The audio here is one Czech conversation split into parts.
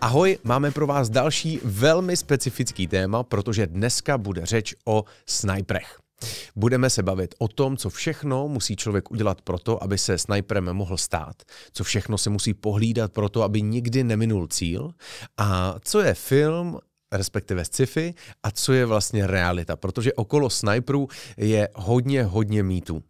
Ahoj, máme pro vás další velmi specifický téma, protože dneska bude řeč o snajprech. Budeme se bavit o tom, co všechno musí člověk udělat pro to, aby se snajperem mohl stát, co všechno se musí pohlídat pro to, aby nikdy neminul cíl a co je film respektive sci-fi a co je vlastně realita, protože okolo snajperů je hodně, hodně mýtů.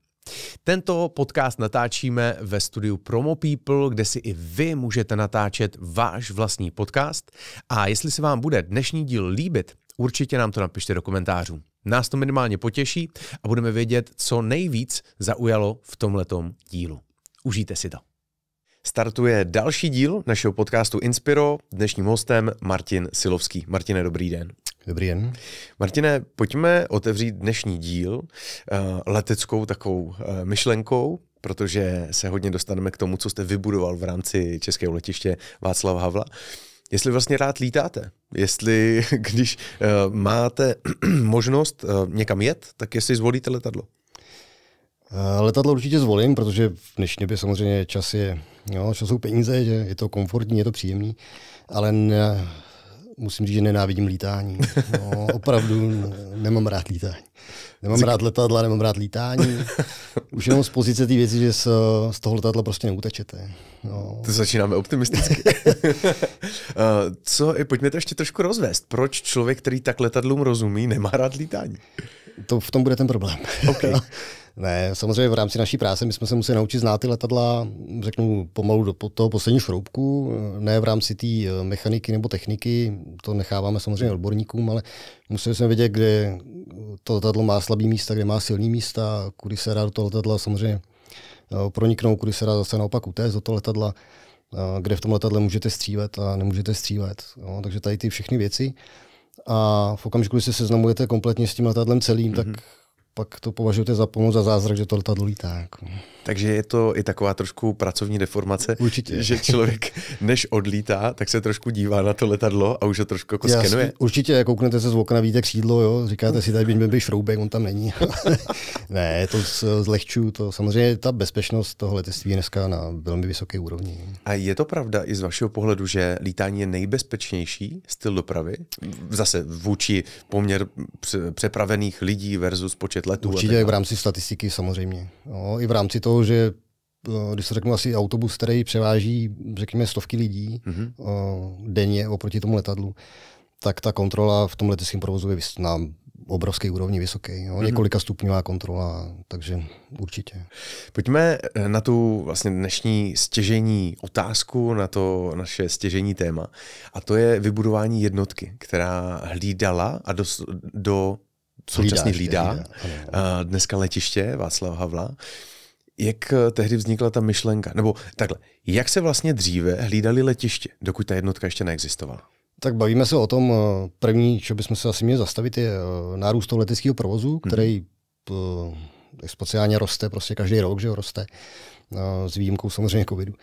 Tento podcast natáčíme ve studiu Promo People, kde si i vy můžete natáčet váš vlastní podcast. A jestli se vám bude dnešní díl líbit, určitě nám to napište do komentářů. Nás to minimálně potěší a budeme vědět, co nejvíc zaujalo v tomhletom dílu. Užijte si to. Startuje další díl našeho podcastu Inspiro, dnešním hostem Martin Silovský. Martine, dobrý den. Dobrý den. Martine, pojďme otevřít dnešní díl eh, leteckou takovou eh, myšlenkou, protože se hodně dostaneme k tomu, co jste vybudoval v rámci Českého letiště Václav Havla. Jestli vlastně rád lítáte, jestli když uh, máte možnost uh, někam jet, tak jestli zvolíte letadlo. letadlo určitě zvolím, protože v dnešní době samozřejmě čas je, jo, čas jsou peníze, že je to komfortní, je to příjemný, ale ne, musím říct, že nenávidím lítání. No, opravdu nemám rád lítání. Nemám rád letadla, nemám rád lítání. Už jenom z pozice té věci, že z, toho letadla prostě neutečete. No. To začínáme optimisticky. Eh, co, pojďme to ještě trošku rozvést. Proč člověk, který tak letadlům rozumí, nemá rád lítání? To v tom bude ten problém. Okay. Ne, samozřejmě v rámci naší práce my jsme se museli naučit znát ty letadla, řeknu pomalu do toho poslední šroubku, ne v rámci té eh, mechaniky nebo techniky, to necháváme samozřejmě odborníkům, ale museli jsme vědět, kde, to letadlo má slabý místa, kde má silný místa, kudy se dá do toho letadla samozřejmě eh, proniknout, kudy se dá zase naopak utéct do toho letadla, eh, kde v tom letadle můžete střílet a nemůžete střílet. Jo, takže tady ty všechny věci. A v okamžiku, kdy se seznamujete kompletně s tím letadlem celým, mm-hmm. tak mhm pak to považujete za pomoc a zázrak, že to letadlo lítá. Jako. Takže je to i taková trošku pracovní deformace, určitě. že člověk než odlítá, tak se trošku dívá na to letadlo a už se trošku jako Jasný, skenuje. Určitě, jako kouknete se z okna, víte křídlo, jo? říkáte si, tady by byl šroubek, on tam není. ne, to zlehčuju, to samozřejmě ta bezpečnost toho letectví je dneska na velmi vysoké úrovni. A je to pravda i z vašeho pohledu, že lítání je nejbezpečnější styl dopravy? Zase vůči poměr přepravených lidí versus počet letů. Určitě i v rámci statistiky samozřejmě. No, I v rámci toho, že eh, když se řeknu asi autobus, který převáží, řekněme, stovky lidí mm-hmm. denně oproti tomu letadlu, tak ta kontrola v tom leteckém provozu je na obrovské úrovni vysoké. Jo? Mm-hmm. Několika stupňová kontrola, takže určitě. Pojďme eh, na tu vlastně dnešní stěžení otázku, na to naše stěžení téma. A to je vybudování jednotky, která hlídala a do, do současný hlídá, eh, dneska letiště Václav Havla. Jak eh, tehdy vznikla ta myšlenka? Nebo takhle, jak se vlastně dříve hlídali letiště, dokud ta jednotka ještě neexistovala? Tak bavíme se o tom, eh, první, co bychom se asi měli zastavit, je nárůst toho leteckého provozu, mhm. který hmm. speciálně roste prostě každý rok, že roste, s výjimkou samozřejmě covidu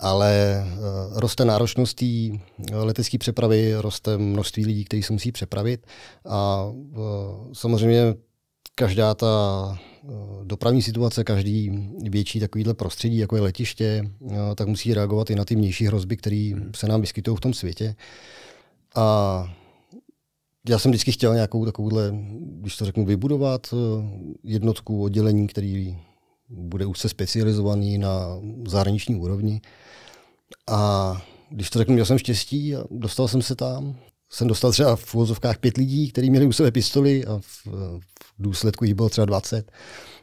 ale eh, roste náročnost té eh, letecké přepravy, roste množství lidí, kteří se musí přepravit a eh, samozřejmě každá ta dopravní situace, každý větší takovýhle prostředí, jako je letiště, tak musí reagovat i na ty vnější hrozby, které hmm. se nám vyskytují v tom světě. A já jsem vždycky chtěl nějakou takovouhle, když to řeknu, vybudovat jednotku, oddělení, který bude už se specializovaný na zahraniční úrovni. A když to řeknu, měl jsem štěstí a dostal jsem se tam. Jsem dostal třeba v úvozovkách pět lidí, kteří měli u sebe pistoli a v, v důsledku jich bylo třeba 20,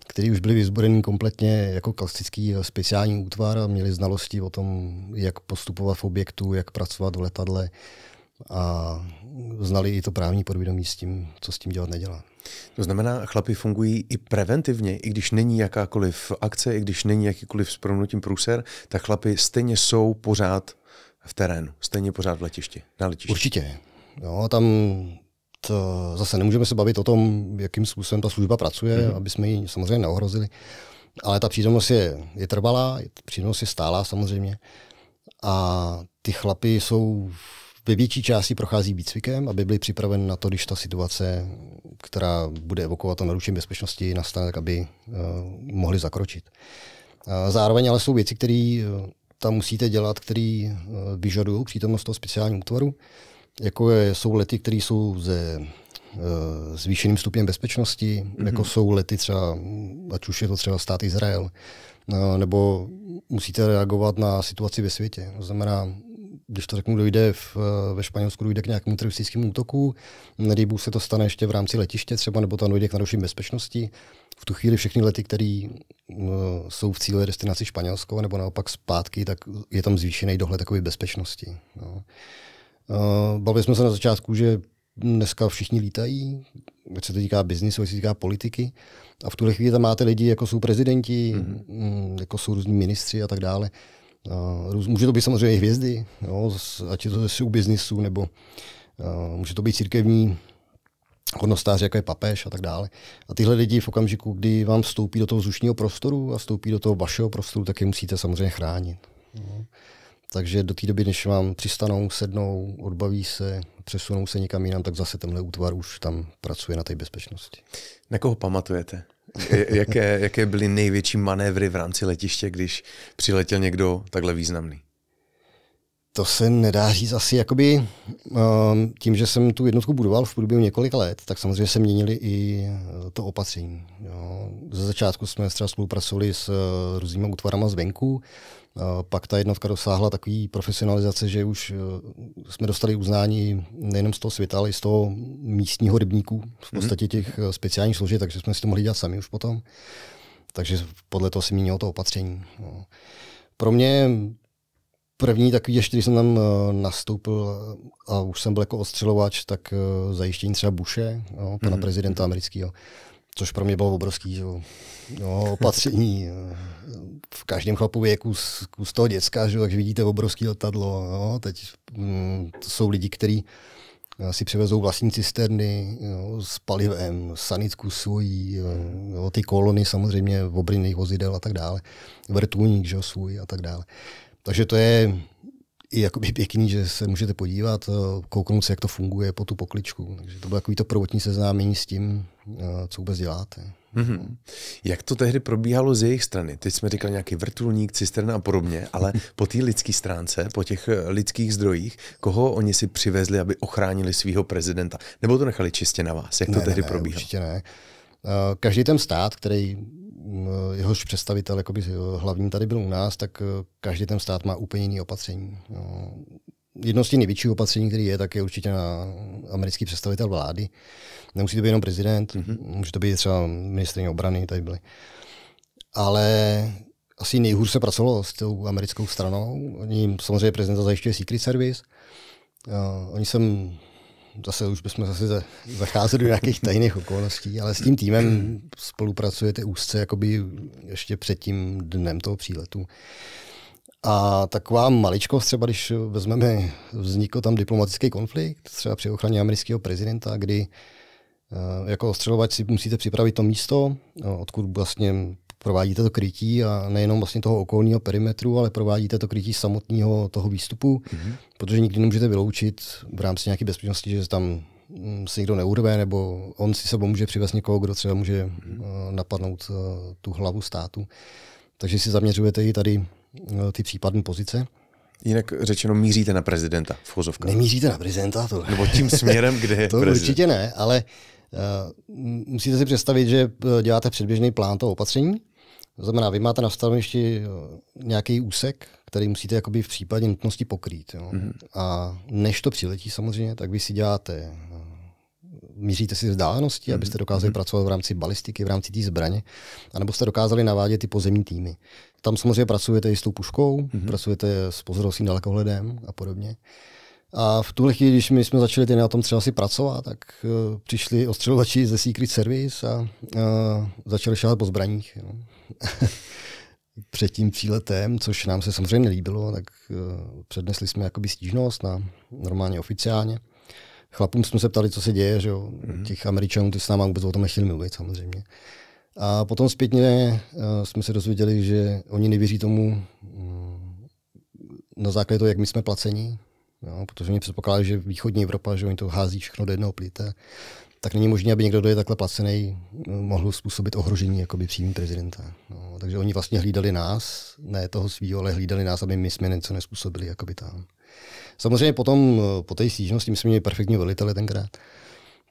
kteří už byli vyzbrojeni kompletně jako klasický speciální útvar a měli znalosti o tom, jak postupovat v objektu, jak pracovat v letadle, a znali i to právní podvědomí s tím, co s tím dělat nedělá. To znamená, chlapi fungují i preventivně, i když není jakákoliv akce, i když není jakýkoliv s promnutím průser, tak chlapi stejně jsou pořád v terénu, stejně pořád v letišti, na letišti. Určitě. Jo, tam to, zase nemůžeme se bavit o tom, jakým způsobem ta služba pracuje, mm-hmm. aby jsme ji samozřejmě neohrozili, ale ta přítomnost je, je trvalá, přítomnost je stálá samozřejmě a ty chlapy jsou ve větší části prochází výcvikem, aby byli připraveni na to, když ta situace, která bude evokovat to narušení bezpečnosti, nastane, tak aby uh, mohli zakročit. zároveň ale jsou věci, které eh, tam musíte dělat, které uh, vyžadují přítomnost toho speciálního útvaru, jako je, jsou lety, které jsou ze zvýšeným stupněm bezpečnosti, mm-hmm. jako jsou lety třeba, ať už je to třeba stát Izrael, nebo musíte reagovat na situaci ve světě. To znamená, když to řeknu, dojde v, eh, ve Španělsku dojde k nějakému teroristickému útoku, nedejbu se to stane ještě v rámci letiště třeba, nebo tam dojde k narušení bezpečnosti, v tu chvíli všechny lety, které eh, jsou v cíle destinaci Španělsko, nebo naopak zpátky, tak je tam zvýšený dohled takové bezpečnosti. No. Bavili jsme se na začátku, že dneska všichni lítají, ať se to týká biznisu, ať se týká politiky. A v tuhle chvíli tam máte lidi, jako jsou prezidenti, mm-hmm. jako jsou různí ministři a tak dále. Může to být samozřejmě hvězdy, jo, ať je to ze show businessu, nebo může to být církevní hodnostáři, jako je papež a tak dále. A tyhle lidi v okamžiku, kdy vám vstoupí do toho zušního prostoru a vstoupí do toho vašeho prostoru, tak je musíte samozřejmě chránit. No. Takže do té doby, než vám přistanou, sednou, odbaví se, přesunou se někam jinam, tak zase tenhle útvar už tam pracuje na té bezpečnosti. Na koho pamatujete? jaké, jaké byly největší manévry v rámci letiště, když přiletěl někdo takhle významný? To se nedá říct asi jakoby ehm, tím, že jsem tu jednotku budoval v průběhu několika let, tak samozřejmě se měnili i eh, to opatření. Jo. Ze začátku jsme třeba spolupracovali s eh, různými útvarama zvenku, pak ta jednotka dosáhla takové profesionalizace, že už eh, jsme dostali uznání nejenom z toho světa, ale i z toho místního rybníku, v mhm. podstatě těch eh, speciálních služeb, takže jsme si to mohli dělat sami už potom. Takže podle toho se měnilo to opatření. No. Pro mě první takový, ještě když jsem tam eh, nastoupil a už jsem byl jako ostřelovač, tak zajištění třeba Bushe, no, pana mm-hmm. prezidenta amerického což pro mě bylo obrovský že? No, opatření. Eh, v každém chlapu je kus, kus toho děcka, že? takže vidíte obrovský letadlo. No, teď mm, to jsou lidi, kteří eh, si přivezou vlastní cisterny jo, s palivem, sanitku svojí, eh, jo, ty kolony samozřejmě obrinných vozidel a tak dále, vrtulník že, svůj a tak dále. Takže to je i jakoby pěkný, že se můžete podívat, kouknout se, jak to funguje po tu pokličku. Takže to bylo takový to prvotní seznámení s tím, Eh, co vůbec děláte. Mm-hmm. Jak to tehdy probíhalo z jejich strany? Teď jsme říkali nějaký vrtulník, cisterna a podobně, ale po té lidské stránce, po těch eh, lidských zdrojích, koho oni si přivezli, aby ochránili svého prezidenta? Nebo to nechali čistě na vás? Jak to ne, tehdy ne, probíhalo? Určitě ne. Eh, každý ten stát, který mm, jehož představitel jakoby hlavní tady byl u nás, tak každý ten stát má úplně jiný opatření. No, jedno z těch největších opatření, které je, tak je určitě na americký představitel vlády. Nemusí to být jenom prezident, mm-hmm. může to být třeba ministrině obrany, tady byly. Ale asi nejhůř se pracovalo s tou americkou stranou. Oni samozřejmě prezidenta zajišťuje Secret Service. Uh, oni jsem zase už bychom zase zacházeli do nějakých tajných okolností, ale s tím týmem spolupracujete úzce jakoby ještě před tím dnem toho příletu. A taková maličkost, třeba když vezmeme, vznikl tam diplomatický konflikt, třeba při ochraně amerického prezidenta, kdy eh, jako ostřelovač si musíte připravit to místo, eh, odkud vlastně provádíte to krytí a nejenom vlastně toho okolního perimetru, ale provádíte to krytí samotného toho výstupu, mm-hmm. protože nikdy nemůžete vyloučit v rámci nějaké bezpečnosti, že tam mm, se někdo neurve, nebo on si sebou může přivést někoho, kdo třeba může mm-hmm. napadnout tu hlavu státu. Takže si zaměřujete i tady Eh, ty případné pozice. Jinak řečeno, míříte na prezidenta v chozovkách. Nemíříte na prezidenta, to. Nebo tím směrem, kde je To prezident. určitě ne, ale uh, musíte si představit, že eh, děláte předběžný plán toho opatření. To znamená, vy máte na stanovišti nějaký úsek, který musíte jakoby v případě nutnosti pokrýt. Jo. Mm-hmm. A než to přiletí samozřejmě, tak vy si děláte, míříte si vzdálenosti, mm-hmm. abyste dokázali mm-hmm. pracovat v rámci balistiky, v rámci té zbraně, anebo jste dokázali navádět ty pozemní týmy. Tam samozřejmě pracujete i s tou puškou, mm-hmm. pracujete s pozorovacím dalekohledem a podobně. A v tuhle chvíli, když my jsme začali ty na tom třeba si pracovat, tak uh, přišli ostřelovači ze Secret Service a uh, začali šáhat po zbraních. Jo. No. Před tím příletem, což nám se samozřejmě nelíbilo, tak uh, přednesli jsme jakoby stížnost na normálně oficiálně. Chlapům jsme se ptali, co se děje, že jo. Mm-hmm. Těch Američanů ty s náma vůbec o tom nechtěli mluvit samozřejmě. A potom zpětně eh, jsme se dozvěděli, že oni nevěří tomu mm, na základě toho, jak my jsme placení, jo, protože oni předpokládali, že východní Evropa, že oni to hází všechno do jednoho plíte, tak není možné, aby někdo, kdo je takhle placený, mm, mohl způsobit ohrožení jakoby přímý prezidenta. No, takže oni vlastně hlídali nás, ne toho svého, ale hlídali nás, aby my jsme něco nespůsobili jakoby tam. Samozřejmě potom eh, po té stížnosti, my jsme měli perfektní velitele tenkrát,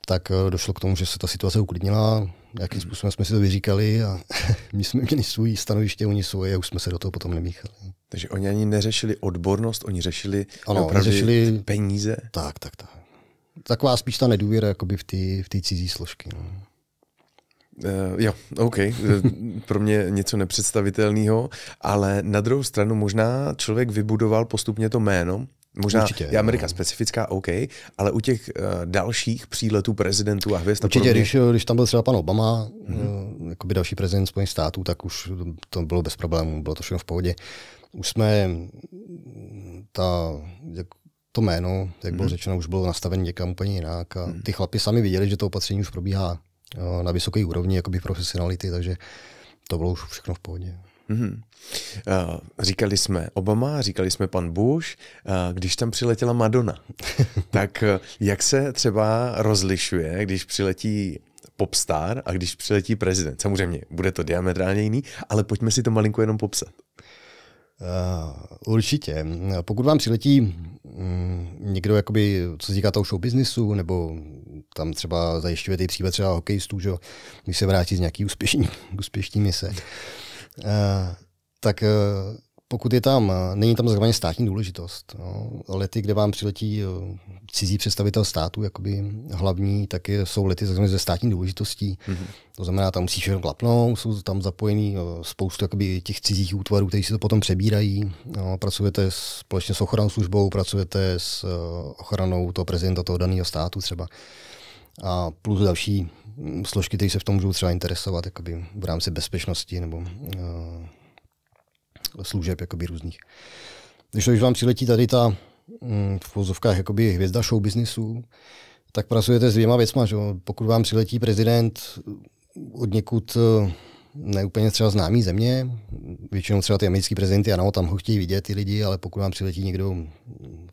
tak eh, došlo k tomu, že se ta situace uklidnila, jakým hmm. způsobem jsme si to vyříkali a my jsme měli svůj stanoviště, oni svoje a už jsme se do toho potom nemíchali. Takže oni ani neřešili odbornost, oni řešili ano, oni řešili, peníze? Tak, tak, tak. Taková spíš ta nedůvěra jakoby v ty v cizí složky. No. Uh, jo, OK. Eh, pro mě něco nepředstavitelného, ale na druhou stranu možná člověk vybudoval postupně to jméno, Možná Určitě, je Amerika no. specifická, OK, ale u těch uh, dalších příletů prezidentů a hvězd. Určitě, podobně... když, eh, když tam byl třeba pan Obama, mm-hmm. uh, eh, by další prezident Spojených států, tak už to bylo bez problémů, bylo to všechno v pohodě. Už jsme ta, jak, to jméno, jak bylo mm-hmm. řečeno, už bylo nastavené někam úplně jinak. A mhm. ty chlapi sami viděli, že to opatření už probíhá uh, na vysoké úrovni, jakoby profesionality, takže to bylo už všechno v pohodě. Mm-hmm. Uh, říkali jsme Obama, říkali jsme pan Bush, uh, když tam přiletěla Madonna, tak eh, jak se třeba rozlišuje, když přiletí popstar a když přiletí prezident? Samozřejmě, bude to diametrálně jiný, ale pojďme si to malinko jenom popsat. Uh, určitě. Pokud vám přiletí um, někdo, jakoby, co se týká toho show businessu, nebo tam třeba zajišťuje ty případ třeba hokejistů, že, když se vrátí z nějaký úspěšní, úspěšní mise, Eh, tak eh, pokud je tam, eh, není tam zrovna státní důležitost. No. Lety, kde vám přiletí cizí představitel státu, jakoby hlavní, tak je jsou lety ze státní důležitostí. Mm-hmm. To znamená, tam musí všechno klapnout, jsou tam zapojený spoustu jakoby, těch cizích útvarů, kteří si to potom přebírají. No, pracujete společně s ochranou službou, pracujete s ochranou toho prezidenta toho daného státu třeba. A plus další složky, které se v tom můžou třeba interesovat jakoby v rámci bezpečnosti nebo uh, služeb jakoby různých. Když, když vám přiletí tady ta mm, v pozovkách jakoby hvězda show businessu, tak pracujete s dvěma věcma. Že? Pokud vám přiletí prezident eh, od někud uh, neúplně třeba známý země, většinou třeba ty americký prezidenty, ano, tam ho chtějí vidět ty lidi, ale pokud vám přiletí někdo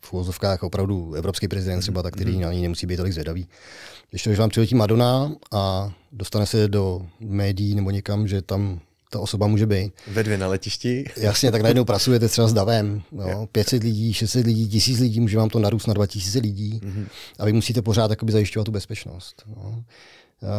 v úvozovkách opravdu evropský prezident třeba, tak který lidi mhm. na ní nemusí být tolik zvědavý. Když to, když vám přiletí Madonna a dostane se do médií nebo někam, že tam ta osoba může být. Ve dvě na letišti. Jasně, tak najednou pracujete třeba s davem. No, jo? 500 lidí, 600 lidí, 1000 lidí, může vám to narůst na 2000 lidí. Mm-hmm. A vy musíte pořád zajišťovat tu bezpečnost. Jo? No.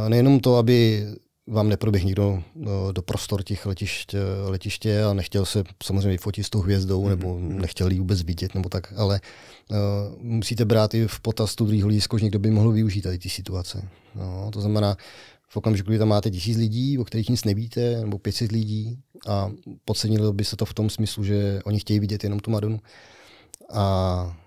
Nejenom to, aby vám neproběh nikdo no, do prostor těch letišť, eh, letiště a nechtěl se samozřejmě fotit s tou hvězdou, mm-hmm. nebo mhm, mhm. nechtěl ji vůbec vidět, nebo tak, ale uh, musíte brát i v potaz tu druhý hlízko, že někdo by mohl využít tady ty situace. No, to znamená, v okamžiku, kdy tam máte tisíc lidí, o kterých nic nevíte, nebo 500 lidí a podcenilo by se to v tom smyslu, že oni chtějí vidět jenom tu Madonu. A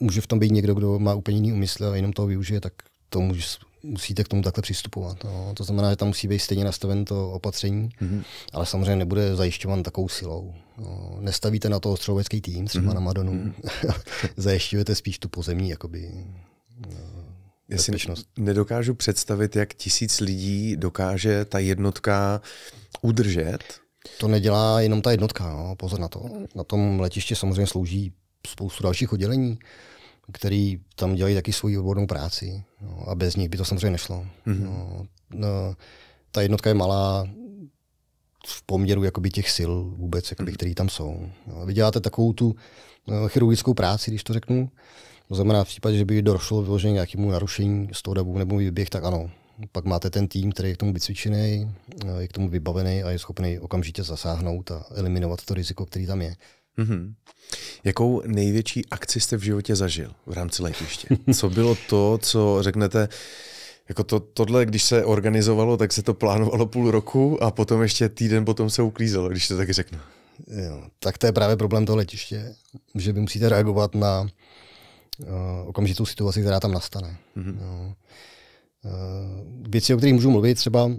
může v tom být někdo, kdo má úplně jiný úmysl a jenom toho využije, tak to může musíte k tomu takhle přistupovat. No. To znamená, že tam musí být stejně nastaven to opatření, mm-hmm. ale samozřejmě nebude zajišťovan takovou silou. No. Nestavíte na to ostrovecký tým, třeba mm-hmm. na Madonu, mm-hmm. zajišťujete spíš tu pozemní jakoby, no, Já si nedokážu představit, jak tisíc lidí dokáže ta jednotka udržet. To nedělá jenom ta jednotka, no. pozor na to. Na tom letiště samozřejmě slouží spoustu dalších oddělení který tam dělají taky svoji odbornou práci no, a bez nich by to samozřejmě nešlo. Mm-hmm. No, no, ta jednotka je malá v poměru jakoby těch sil vůbec, jakoby, mm-hmm. který tam jsou. No, vy děláte takovou tu no, chirurgickou práci, když to řeknu, to znamená, v případě, že by došlo vyložení nějakému narušení z toho davu nebo výběh, tak ano. Pak máte ten tým, který je k tomu vycvičený, eh, je k tomu vybavený a je schopný okamžitě zasáhnout a eliminovat to riziko, který tam je. Mm-hmm. Jakou největší akci jste v životě zažil v rámci letiště? Co bylo to, co řeknete, jako to, tohle, když se organizovalo, tak se to plánovalo půl roku a potom ještě týden potom se uklízelo, když to taky řeknu. Jo, tak to je právě problém toho letiště, že vy musíte reagovat na uh, okamžitou situaci, která tam nastane. Mm-hmm. Jo. Uh, věci, o kterých můžu mluvit, třeba, uh,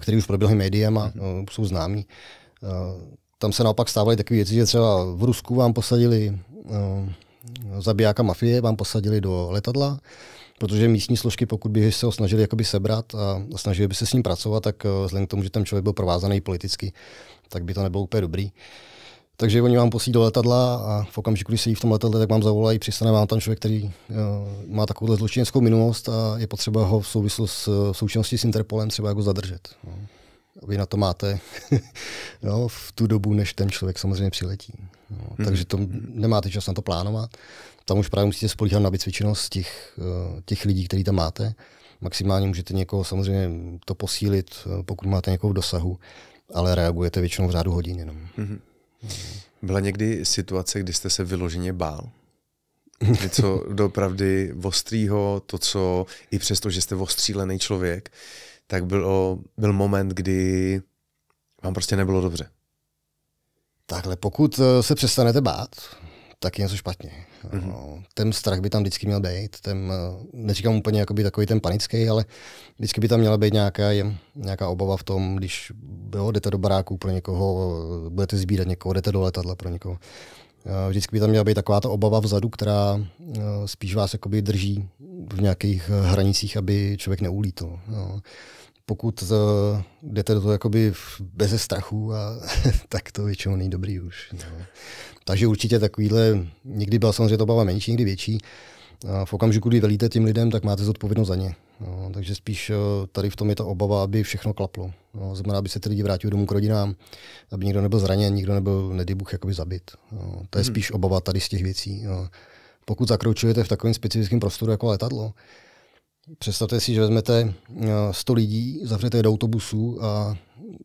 které už proběhly médiem a mm-hmm. uh, jsou známí. Uh, tam se naopak stávaly takové věci, že třeba v Rusku vám posadili uh, zabijáka mafie, vám posadili do letadla, protože místní složky, pokud by se ho snažili jakoby sebrat a snažili by se s ním pracovat, tak uh, vzhledem k tomu, že ten člověk byl provázaný politicky, tak by to nebylo úplně dobrý. Takže oni vám posílí do letadla a v okamžiku, když sedí v tom letadle, tak vám zavolají, přistane vám tam člověk, který uh, má takovouhle zločineckou minulost a je potřeba ho v souvislosti s, v součinnosti s Interpolem třeba jako zadržet. No vy na to máte no, v tu dobu, než ten člověk samozřejmě přiletí. No, hmm Takže to nemáte čas na to plánovat. Tam už právě musíte spolíhat na vycvičenost těch, eh, těch lidí, který tam máte. Maximálně můžete někoho samozřejmě to posílit, eh, pokud máte někoho v dosahu, ale reagujete většinou v řádu hodin jenom. hmm Byla někdy situace, kdy jste se vyloženě bál? Něco dopravdy ostrýho, to, co i přesto, že jste ostřílený člověk, tak bylo, byl moment, kdy vám prostě nebylo dobře. Takhle, pokud eh, se přestanete bát, tak je něco špatně. Mm-hmm. No, ten strach by tam vždycky měl být. Ten, eh, neříkám úplně jakoby takový ten panický, ale vždycky by tam měla být nějaká, nějaká obava v tom, když jo, jdete do baráku pro někoho, eh, budete sbírat někoho, jdete do letadla pro někoho. Eh, vždycky by tam měla být taková ta obava vzadu, která eh, spíš vás jakoby drží v nějakých eh, hranicích, aby člověk neulítl. No. Pokud jdete do toho jakoby bez strachu, a, tak to většinou není dobrý už. No. Takže určitě takovýhle, někdy byla samozřejmě to obava menší, někdy větší. v okamžiku, kdy velíte tím lidem, tak máte zodpovědnost za ně. No, takže spíš eh, tady v tom je ta obava, aby všechno klaplo. No, znamená, aby se ty lidi vrátili domů k rodinám, aby nikdo nebyl zraněn, nikdo nebyl Bůh, jakoby zabit. No, to je hmm. spíš obava tady z těch věcí. No. Pokud zakročujete v takovém specifickém prostoru jako letadlo, představte si, že vezmete 100 eh, lidí, zavřete je do autobusu a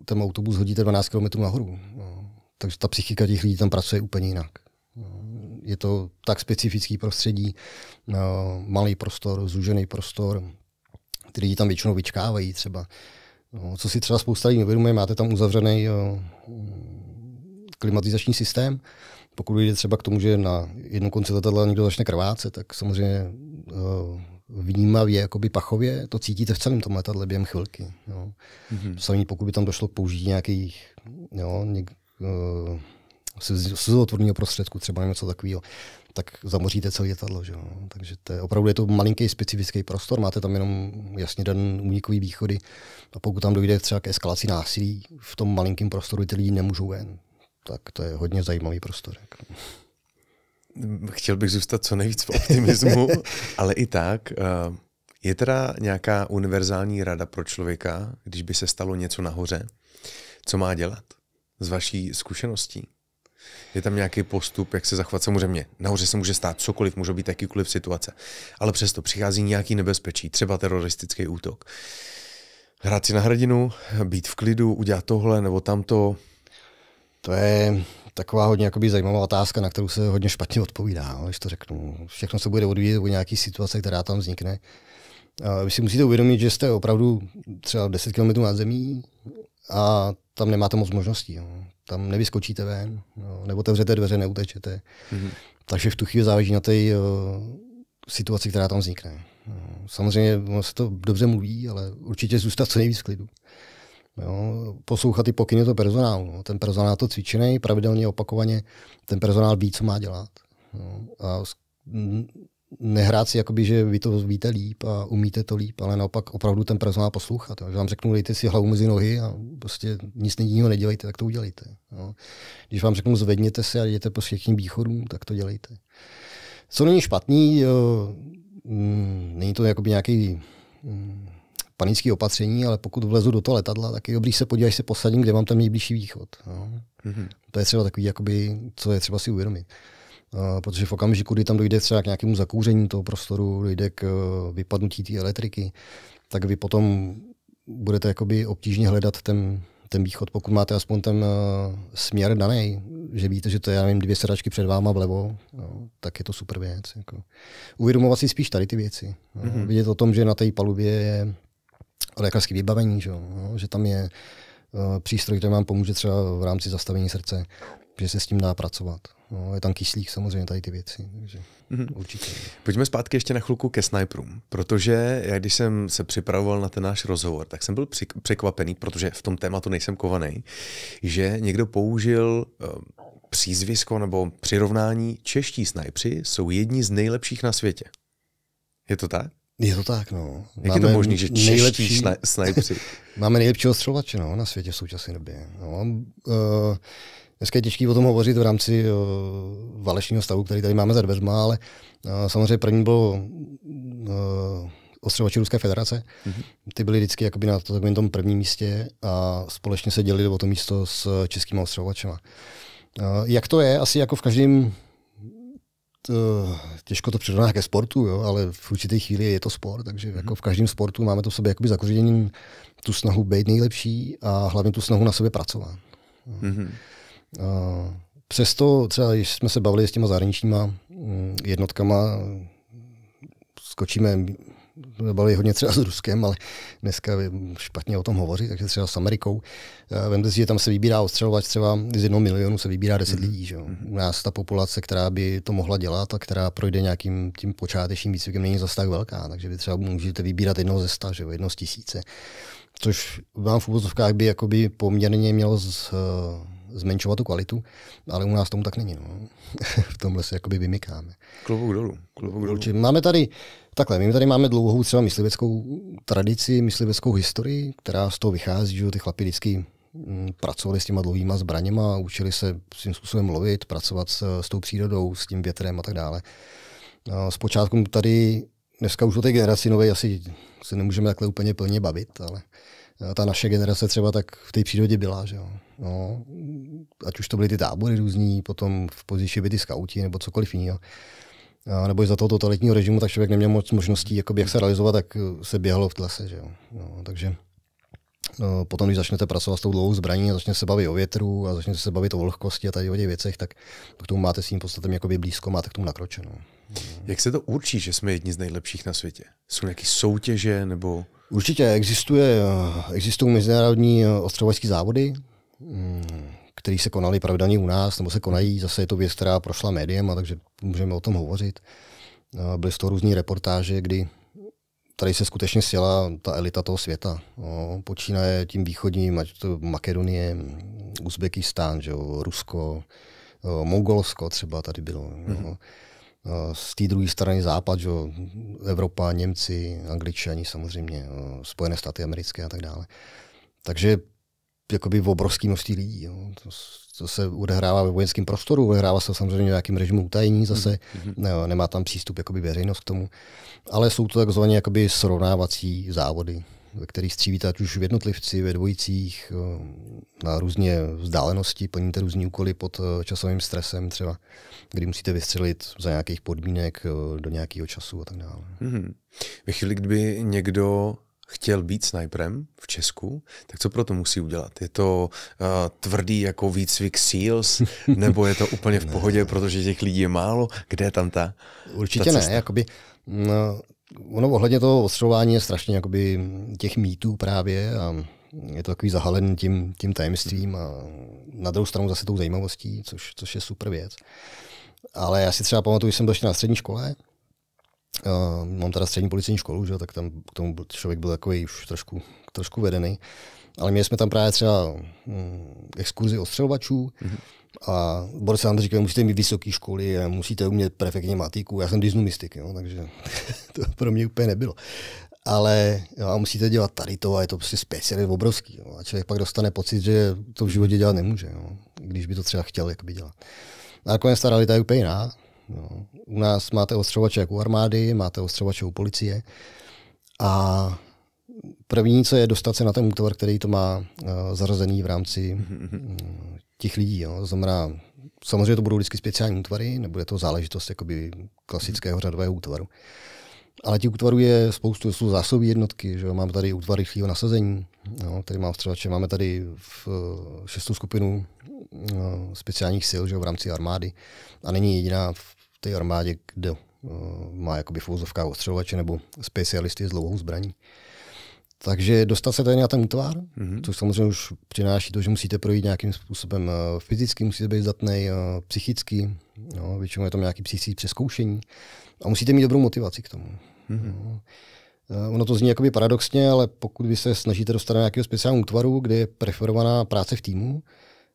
ten autobus hodíte 12 km nahoru. No. Takže ta psychika těch lidí tam pracuje úplně jinak. No. Je to tak specifický prostředí, no, malý prostor, zúžený prostor, ty lidi tam většinou vyčkávají třeba. No, co si třeba spousta lidí neuvědomuje, máte tam uzavřený jo, eh, klimatizační systém. Pokud jde třeba k tomu, že na jednu konci letadla někdo začne krvácet, tak samozřejmě jo, eh, vnímavě, jakoby pachově, to cítíte v celém tom letadle během chvilky. Jo. Mm-hmm. Samý pokud by tam došlo k použití nějakých jo, něk, uh, slzotvorného prostředku, třeba něco takového, tak zamoříte celé letadlo. Že? No, takže to je, opravdu je to malinký specifický prostor, máte tam jenom jasně dan únikový východy a pokud tam dojde třeba k eskalaci násilí, v tom malinkém prostoru ty lidi nemůžou ven. Tak to je hodně zajímavý prostor. Jako. chtěl bych zůstat co nejvíc v optimismu, ale i tak, eh, je teda nějaká univerzální rada pro člověka, když by se stalo něco nahoře, co má dělat z vaší zkušeností? Je tam nějaký postup, jak se zachovat. Samozřejmě, nahoře se může stát cokoliv, může být jakýkoliv situace. Ale přesto přichází nějaký nebezpečí, třeba teroristický útok. Hrát si na hradinu, být v klidu, udělat tohle nebo tamto. To je taková hodně jakoby zajímavá otázka, na kterou se hodně špatně odpovídá, no, když to řeknu. Všechno se bude odvíjet od nějaký situace, která tam vznikne. Vy si musíte uvědomit, že jste opravdu třeba 10 km nad zemí a tam nemáte moc možností. Jo. No tam nevyskočíte ven, no, nebo otevřete dveře, neutečete. Mm-hmm. Takže v tu chvíli záleží na té eh, situaci, která tam vznikne. No, samozřejmě ono se to dobře mluví, ale určitě zůstat co nejvíc klidu. Jo, poslouchat i pokyny toho personálu. No. Ten personál to cvičený, pravidelně opakovaně ten personál ví, co má dělat. No. A nehrát si, jakoby, že vy to víte líp a umíte to líp, ale naopak opravdu ten personál poslouchat. Jo. Že vám řeknu, dejte si hlavu mezi nohy a prostě nic jiného nedělejte, tak to udělejte. Jo. Když vám řeknu, zvedněte se a jděte po všech východům, tak to dělejte. Co není špatný, jo, mm, není to jakoby nějaký mm, panický opatření, ale pokud vlezu do toho letadla, tak je dobrý se podívat, se posadím, kde mám ten nejbližší východ. Jo. Mm-hmm. To je třeba takový, jakoby, co je třeba si uvědomit protože v okamžiku, kdy tam dojde třeba k nějakému zakouření toho prostoru, dojde k eh, vypadnutí té elektriky, tak vy potom budete jakoby obtížně hledat ten, ten východ, pokud máte aspoň ten uh, směr daný, že víte, že to je, já nevím, dvě sedačky před váma vlevo, no, tak je to super věc. Jako. Uvědomovat si spíš tady ty věci. No. Mm-hmm. Vidět o tom, že na té palubě je lékařské vybavení, že, no, že tam je uh, přístroj, který vám pomůže třeba v rámci zastavení srdce, že se s tím dá pracovat. No, je tam kyslík samozřejmě, tady ty věci, takže mm-hmm. určitě. Pojďme zpátky ještě na chvilku ke sniperům, protože já když jsem se připravoval na ten náš rozhovor, tak jsem byl překvapený, protože v tom tématu nejsem kovaný, že někdo použil eh, přízvisko nebo přirovnání čeští snajpři jsou jedni z nejlepších na světě. Je to tak? Je to tak, no. Jak máme je to možný, že čeští nejlepší, snajpři? máme nejlepšího střelovače no, na světě v současné době. No, uh, Dneska je těžké o tom hovořit v rámci uh, válečního stavu, který tady máme za dveřma, ale uh, samozřejmě první bylo uh, ostřelovači Ruské federace. Mm-hmm. Ty byly vždycky jakoby na to, takovém tom prvním místě a společně se dělili o to místo s českými ostřelovačema. Uh, jak to je? Asi jako v každém těžko to přirovná ke sportu, jo, ale v určité chvíli je to sport, takže mm. jako v každém sportu máme to v sobě jakoby tu snahu být nejlepší a hlavně tu snahu na sobě pracovat. Mm-hmm. Přesto třeba, když jsme se bavili s těma zahraničníma mm, jednotkama, skočíme, bavili hodně třeba s Ruskem, ale dneska špatně o tom hovoří, takže třeba s Amerikou. Eh, vemte si, že tam se vybírá ostřelovač třeba z jednoho milionu se vybírá 10 mm lidí. Že? Mhm. U nás ta populace, která by to mohla dělat a která projde nějakým tím počátečním výcvikem, není zase tak velká, takže vy třeba můžete vybírat jedno ze sta, že? jedno z tisíce. Což vám v úvozovkách by jakoby poměrně mělo z, eh, zmenšovat tu kvalitu, ale u nás tomu tak není. No. v tomhle se jakoby vymykáme. Klobouk dolů. Klobouk dolů. Máme tady, takhle, my tady máme dlouhou třeba mysliveckou tradici, mysliveckou historii, která z toho vychází, že ty chlapi vždycky mm, pracovali s těma dlouhýma zbraněma, učili se svým způsobem lovit, pracovat s, s tou přírodou, s tím větrem a tak dále. Zpočátku tady, dneska už o té generaci nové asi se nemůžeme takhle úplně plně bavit, ale eh, ta naše generace třeba tak v té přírodě byla, že jo. No, ať už to byly ty tábory různý, potom v pozici by ty skauti nebo cokoliv jiného. nebo i za toho totalitního režimu, tak člověk neměl moc možností, jakoby, jak se realizovat, tak se běhalo v lese. Že jo? No, takže no, potom, když začnete pracovat s tou dlouhou zbraní a začnete se bavit o větru a začnete se bavit o vlhkosti a tady o těch věcech, tak k tomu máte s tím podstatem jakoby blízko, máte k tomu nakročeno. Jak se to určí, že jsme jedni z nejlepších na světě? Jsou nějaké soutěže nebo... Určitě existuje, existují mezinárodní eh, ostrovské závody, Hmm, který se konaly pravidelně u nás, nebo se konají, zase je to věc, která prošla médiem, a takže můžeme o tom hovořit. Eh, byly z toho různé reportáže, kdy tady se skutečně sjela ta elita toho světa. No. Počínaje tím východním, ať to Makedonie, Uzbekistán, že jo, Rusko, eh, Mongolsko třeba tady bylo. Mm-hmm. Z té druhé strany západ, že jo, Evropa, Němci, Angličani samozřejmě, Spojené státy americké a tak dále. Takže jakoby v obrovský množství lidí. Jo. To, to se odehrává ve vojenském prostoru, odehrává se samozřejmě v nějakém režimu utajení zase, mm-hmm. ne, nemá tam přístup jakoby veřejnost k tomu, ale jsou to takzvané jakoby srovnávací závody, ve kterých střívíte ať už v jednotlivci, ve dvojicích, na různě vzdálenosti, plníte různý úkoly pod eh, časovým stresem třeba, kdy musíte vystřelit za nějakých podmínek eh, do nějakého času a tak dále. Mm-hmm. Ve chvíli, kdyby někdo chtěl být sniperem v Česku, tak co pro to musí udělat? Je to uh, tvrdý jako výcvik SEALs, nebo je to úplně v pohodě, ne. protože těch lidí je málo? Kde je tam ta Určitě ta cesta? ne, jakoby, no, ono ohledně toho ostřelování je strašně jakoby, těch mýtů právě a je to takový zahalen tím, tím tajemstvím a na druhou stranu zase tou zajímavostí, což, což je super věc. Ale já si třeba pamatuju, že jsem byl ještě na střední škole Uh, mám teda střední policejní školu, že, tak tam k tomu člověk byl takový už trošku, trošku vedený. Ale měli jsme tam právě třeba um, exkurzi ostřelovačů mm-hmm. a Boris nám říkal, musíte mít vysoké školy, musíte umět perfektně matiku. Já jsem dyznumistik, jo, takže to pro mě úplně nebylo. Ale jo, musíte dělat tady to a je to prostě speciálně obrovský. Jo, a člověk pak dostane pocit, že to v životě dělat nemůže, jo, když by to třeba chtěl jakoby dělat. A nakonec ta realita je úplně jiná. No. U nás máte ostřelovače jak u armády, máte ostřelovače u policie a první, co je dostat se na ten útvar, který to má uh, zařazený v rámci uh, těch lidí. Jo. To znamená, samozřejmě to budou vždycky speciální útvary, nebude to záležitost jakoby, klasického mhm. řadového útvaru. Ale těch útvarů je spoustu, jsou zásobní jednotky, že jo? máme tady útvar rychlého nasazení, jo? který má ostřelače, máme tady v eh, šestou skupinu eh, speciálních sil že jo? v rámci armády a není jediná v té armádě, kde eh, má jakoby fouzovká ostřelovače nebo specialisty s dlouhou zbraní. Takže dostat se tady na ten útvar, mm-hmm. což samozřejmě už přináší to, že musíte projít nějakým způsobem eh, fyzicky, musíte být zdatný, eh, psychicky, no, většinou je tam nějaký psychický přeskoušení a musíte mít dobrou motivaci k tomu. Mm-hmm. No. Ono to zní jakoby paradoxně, ale pokud vy se snažíte dostat do nějakého speciálního útvaru, kde je preferovaná práce v týmu,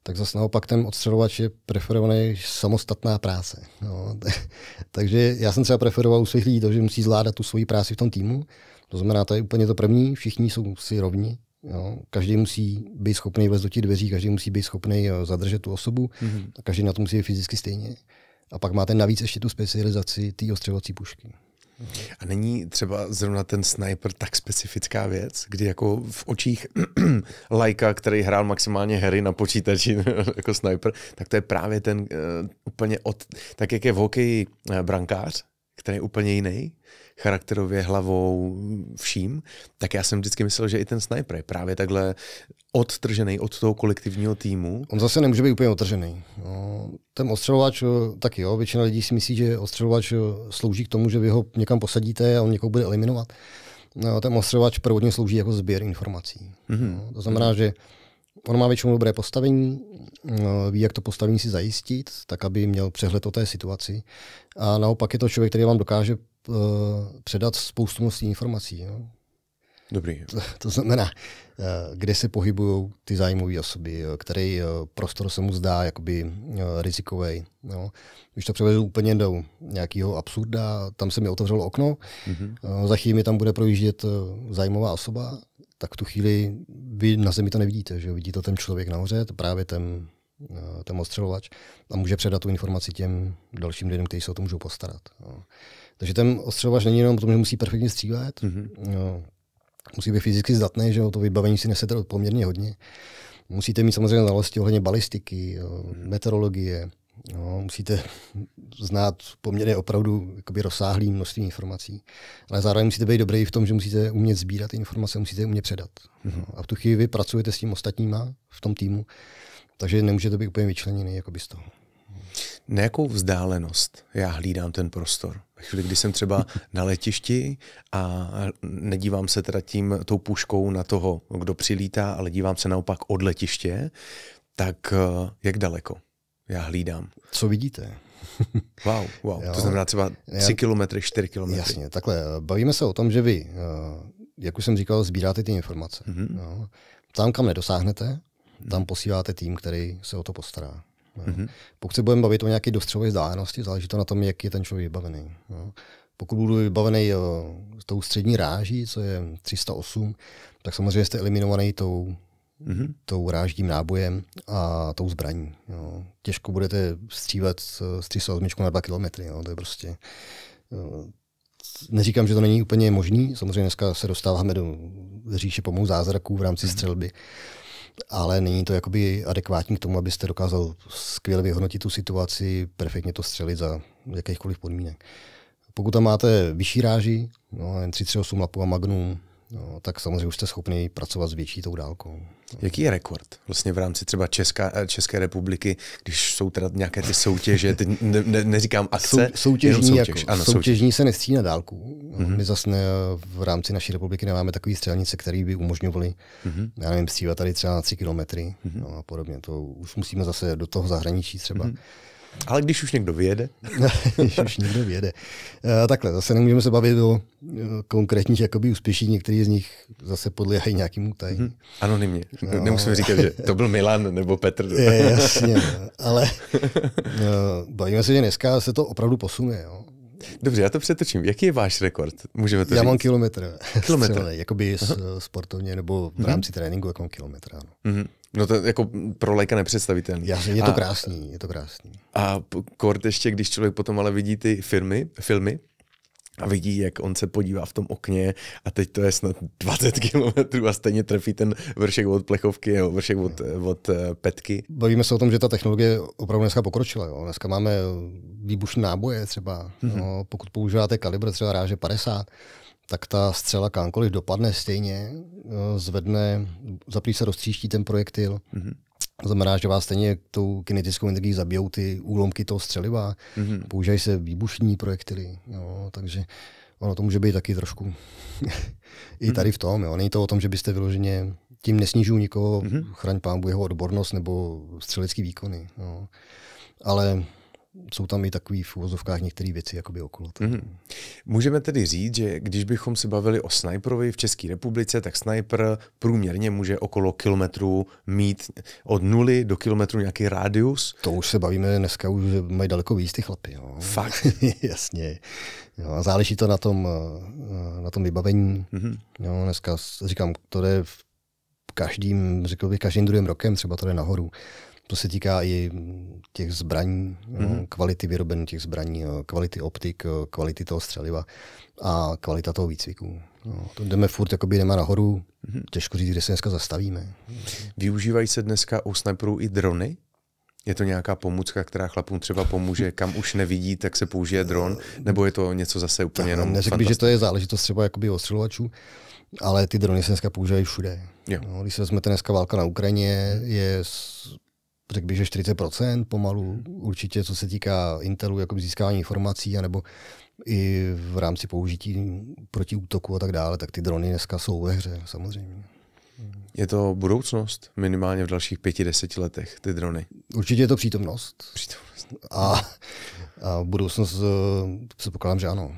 tak zase naopak ten odstřelovač je preferovaný samostatná práce. No, takže já jsem třeba preferoval u svých lidí to, že musí zvládat tu svoji práci v tom týmu. To znamená, to je úplně to první, všichni jsou si rovni. Jo. Každý musí být schopný vlez do těch dveří, každý musí být schopný eh, zadržet tu osobu, mm-hmm. každý na to musí být fyzicky stejně. A pak máte navíc ještě tu specializaci té ostřelovací pušky. A není třeba zrovna ten sniper tak specifická věc, kdy jako v očích lajka, který hrál maximálně hry na počítači jako sniper, tak to je právě ten uh, úplně od, tak jak je v hokeji eh, brankář, který je úplně jiný, charakterově, hlavou, vším, tak já jsem vždycky myslel, že i ten sniper je právě takhle odtržený od toho kolektivního týmu. On zase nemůže být úplně odtržený. No, ten ostřelovač, eh, taky jo, většina lidí si myslí, že ostřelovač eh, slouží k tomu, že vy ho někam posadíte a on někoho bude eliminovat. No, ten ostřelovač prvodně slouží jako sběr informací. Mm-hmm. No, to znamená, mm-hmm. že on má většinou dobré postavení, no, ví, jak to postavení si zajistit, tak aby měl přehled o té situaci. A naopak je to člověk, který vám dokáže Eh, předat spoustu množství informací. Jo. Dobrý. To, to znamená, eh, kde se pohybují ty zájmové osoby, eh, který prostor se mu zdá jakoby rizikový. No. Když to převedu úplně do nějakého absurda, tam se mi otevřelo okno, mm-hmm. za chvíli mi tam bude projíždět zájmová osoba, tak v tu chvíli vy na zemi to nevidíte, že vidí to ten člověk nahoře, právě ten, ten ostřelovač a může předat tu informaci těm dalším lidem, kteří se o to můžou postarat. No. Takže ten ostřelovač není jenom o tom, že musí perfektně střílet, mm-hmm. no, musí být fyzicky zdatný, že jo, to vybavení si nesete poměrně hodně. Musíte mít samozřejmě znalosti ohledně balistiky, jo, mm-hmm. meteorologie, jo, musíte znát poměrně opravdu jakoby rozsáhlý množství informací, ale zároveň musíte být dobrý v tom, že musíte umět sbírat informace, musíte je umět předat. Mm-hmm. a v tu chvíli vy pracujete s tím ostatníma v tom týmu, takže nemůžete být úplně vyčleněný jakoby z toho na jakou vzdálenost já hlídám ten prostor. Ve chvíli, kdy jsem třeba na letišti a nedívám se teda tím tou puškou na toho, kdo přilítá, ale dívám se naopak od letiště, tak eh, jak daleko já hlídám? Co vidíte? Wow, wow. Jo. To znamená třeba 3 kilometry, 4 kilometry. Jasně, takhle. Bavíme se o tom, že vy, eh, jak už jsem říkal, sbíráte ty informace. Mm-hmm. No. Tam, kam nedosáhnete, tam mhm. posíláte tým, který se o to postará. Mm-hmm. Pokud se budeme bavit o nějaké dostřelové vzdálenosti, záleží to na tom, jak je ten člověk vybavený. No? Pokud budu vybavený s eh, tou střední ráží, co je 308, tak samozřejmě jste eliminovaný tou, mm-hmm. tou ráždím nábojem a tou zbraní. Jo? Těžko budete střílet eh, s 308 na 2 km. Jo? To je prostě jo? Eh, neříkám, že to není úplně možný. Samozřejmě dneska se dostáváme do říše pomou zázraků v rámci mhm. střelby. Mm-hmm ale není to jakoby adekvátní k tomu, abyste dokázal skvěle vyhodnotit tu situaci, perfektně to střelit za jakýchkoliv podmínek. Pokud tam máte vyšší ráži, no, N338 Lapu a Magnum, no, tak samozřejmě už jste schopni pracovat s větší tou dálkou. Jaký je rekord vlastně v rámci třeba Česká, eh, České republiky, když jsou teda nějaké ty soutěže, ty ne, ne, neříkám akce, Sou, soutěžní, soutěž. jako, ano, soutěžní soutěž. se nestří na dálku. Mm-hmm. My zase ne, v rámci naší republiky nemáme takové střelnice, které by umožňovaly, mm-hmm. já nevím, střívat tady třeba na 3 kilometry mm-hmm. no a podobně. To už musíme zase do toho zahraničí třeba. Mm-hmm ale když už někdo vyjede. když už někdo vyjede. Eh, takhle, zase nemůžeme se bavit o eh, konkrétních jakoby, úspěších, některý z nich zase podléhají nějakému tajení. Hmm. Anonymně. No. Nemusíme říkat, že to byl Milan nebo Petr. Je, jasně, no. ale no, bavíme se, že dneska se to opravdu posune. Jo. Dobře, já to přetočím. Jaký je váš rekord? Můžeme to já říct? mám kilometr. Kilometr? Střelený, jakoby Aha. sportovně nebo v mhm. rámci hmm tréninku, jak mám kilometr. Ano. hmm No to jako pro lajka nepředstavitelný. Já, je to a, krásný, je to krásný. A kort ještě, když člověk potom ale vidí ty firmy, filmy, a vidí, jak on se podívá v tom okně a teď to je snad 20 kilometrů a stejně trefí ten vršek od plechovky nebo vršek od, od eh, petky. Bavíme se o tom, že ta technologie opravdu dneska pokročila. Jo. Dneska máme výbušné náboje třeba. Mm-hmm. No, pokud používáte kalibr třeba ráže 50, tak ta střela kámkoliv dopadne stejně, no, zvedne, zaprý se roztříští ten projektil. Mm-hmm. Znamená, že vás stejně tou kinetickou energií zabijou ty úlomky toho střeliva. Mm-hmm. Používají se výbušní projektily. Jo, takže ono to může být taky trošku i mhm. tady v tom. Jo. Není to o tom, že byste vyloženě tím nesnížují nikoho, mm-hmm. chraň pámbu jeho odbornost nebo střelecký výkony. Jo. Ale jsou tam i takový v úvozovkách některé věci jakoby okolo. Mm. Můžeme tedy říct, že když bychom se bavili o snajperovi v České republice, tak sniper průměrně může okolo kilometru mít od nuly do kilometru nějaký rádius. To už se bavíme dneska, už mají daleko víc ty chlapy. Jo. Fakt? Jasně. Jo, a záleží to na tom, eh, na tom vybavení. Mm-hmm. Jo, dneska říkám, to jde v každým, řekl bych, každým druhým rokem třeba to jde nahoru. To se týká i těch zbraní, mm-hmm. kvality vyrobených těch zbraní, eh, kvality optik, eh, kvality toho střeliva a kvalita toho výcviku. No, to jdeme furt jakoby jdeme nahoru, mm-hmm. těžko říct, kde se dneska zastavíme. Využívají se dneska u sniperů i drony? Je to nějaká pomůcka, která chlapům třeba pomůže, kam už nevidí, tak se použije dron, nebo je to něco zase úplně jenom Neřekl bych, že to je záležitost třeba jakoby ostřelovačů, ale ty drony se dneska používají všude. No, když se vezmete dneska válka na Ukrajině, mhm. je řekl bych, že 40% pomalu, hmm. určitě co se týká Intelu, jako získání informací, anebo i v rámci použití proti útoku a tak dále, tak ty drony dneska jsou ve hře, samozřejmě. Hmm. Je to budoucnost minimálně v dalších pěti, deseti letech, ty drony? Určitě je to přítomnost. Přítomnost. A, a budoucnost eh, předpokládám, že ano.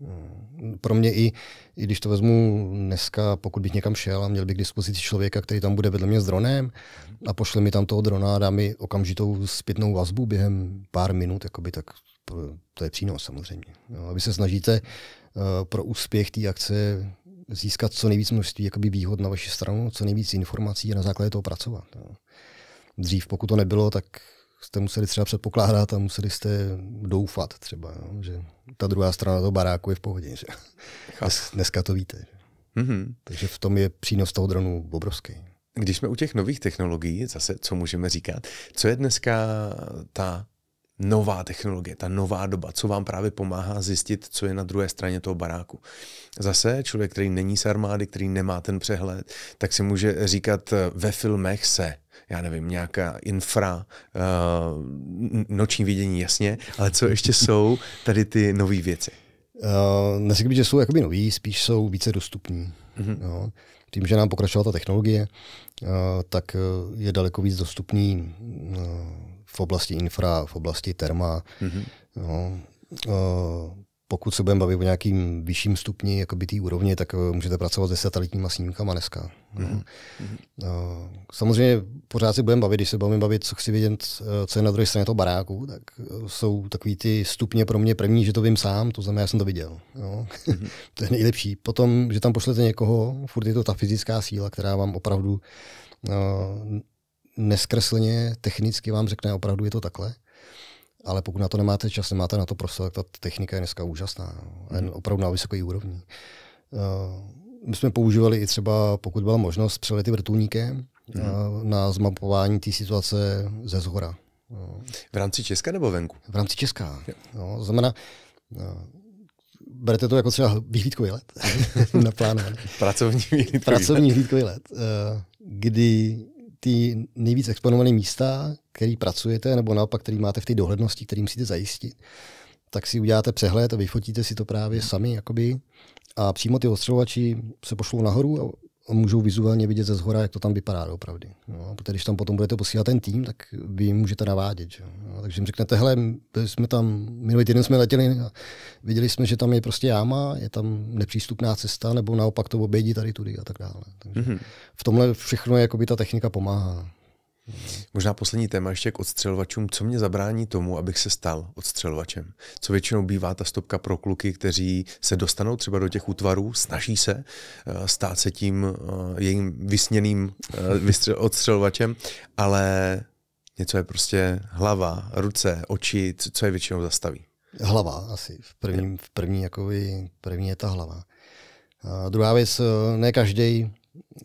Mm. Pro mě i, i když to vezmu dneska, pokud bych někam šel a měl bych k dispozici člověka, který tam bude vedle mě s dronem a pošle mi tam toho drona a dá mi okamžitou zpětnou vazbu během pár minut, jakoby, tak to je přínos samozřejmě. No, vy se snažíte uh, pro úspěch té akce získat co nejvíc množství jakoby výhod na vaši stranu, co nejvíc informací a na základě toho pracovat. No. Dřív, pokud to nebylo, tak jste museli třeba předpokládat a museli jste doufat třeba, jo, že ta druhá strana toho baráku je v pohodě. Že? Dnes, dneska to víte. Že? Mm-hmm. Takže v tom je přínos toho dronu obrovský. Když jsme u těch nových technologií, zase co můžeme říkat, co je dneska ta nová technologie, ta nová doba, co vám právě pomáhá zjistit, co je na druhé straně toho baráku. Zase člověk, který není z armády, který nemá ten přehled, tak si může říkat eh, ve filmech se, já nevím, nějaká infra, uh, noční vidění, jasně, ale co ještě jsou tady ty nové věci? Uh, neřekl bych, že jsou jakoby nový, spíš jsou více dostupní. Mm-hmm. Jo. Tím, že nám pokračovala ta technologie, uh, tak je daleko víc dostupný uh, v oblasti infra, v oblasti terma. Mm-hmm. No, uh, pokud se budeme bavit o nějakým vyšším stupni jakoby té úrovně, tak eh, můžete pracovat se satelitníma snímkama dneska. No. Mm-hmm. No, samozřejmě pořád si budeme bavit, když se budeme bavit, co chci vidět co je na druhé straně toho baráku, tak jsou takový ty stupně pro mě první, že to vím sám, to znamená, já jsem to viděl. Jo. Mm-hmm. to je nejlepší. Potom, že tam pošlete někoho, furt je to ta fyzická síla, která vám opravdu neskresleně, technicky vám řekne, opravdu je to takhle. Ale pokud na to nemáte čas, nemáte na to prostor, tak ta technika je dneska úžasná. Mm. opravdu na vysoké úrovni. Eh, my jsme používali i třeba, pokud byla možnost, přelety vrtulníkem eh, hmm. na zmapování té situace ze zhora. No. V rámci Česka nebo venku? V rámci Česka. No, znamená, eh, berete to jako třeba výhlídkový let? Naplánovaný. Pracovní let. Pracovní výhlídkový let, kdy ty nejvíc exponované místa, který pracujete, nebo naopak, který máte v té dohlednosti, který musíte zajistit, tak si uděláte přehled a vyfotíte si to právě sami, jakoby, a přímo ty ostřelovači se pošlou nahoru a můžou vizuálně vidět ze zhora, jak to tam vypadá opravdu. No, protože když tam potom budete posílat ten tým, tak vy jim můžete navádět. Že? No, takže jim řeknete, hele, jsme tam, minulý týden jsme letěli a viděli jsme, že tam je prostě jáma, je tam nepřístupná cesta, nebo naopak to obědí tady tudy a tak dále. Takže mm-hmm. V tomhle všechno by ta technika pomáhá. Možná poslední téma ještě k odstřelovačům. Co mě zabrání tomu, abych se stal odstřelovačem? Co většinou bývá ta stopka pro kluky, kteří se dostanou třeba do těch útvarů, snaží se eh, stát se tím eh, jejím vysněným eh, odstřelovačem, ale něco je prostě hlava, ruce, oči, co je většinou zastaví? Hlava asi. V prvním, v první, jakoby, první je ta hlava. A druhá věc, ne každý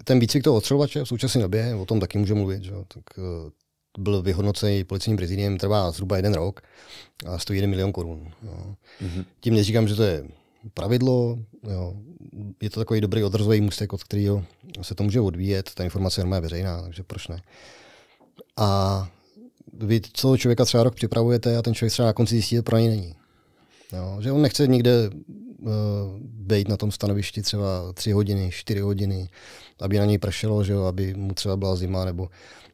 ten výcvik toho odstřelovače v současné době, o tom taky můžu mluvit, že? tak eh, byl vyhodnocený policijním prezidiem, trvá zhruba jeden rok a stojí jeden milion korun. Mm-hmm. Tím neříkám, že to je pravidlo, jo. je to takový dobrý odrazový můstek, od kterého se to může odvíjet, ta informace je veřejná, takže proč ne. A vy celého člověka třeba rok připravujete a ten člověk třeba na konci zjistí, že pro něj není. Jo, že on nechce nikde uh, být na tom stanovišti třeba tři hodiny, čtyři hodiny, aby na něj pršelo, že jo, aby mu třeba byla zima, nebo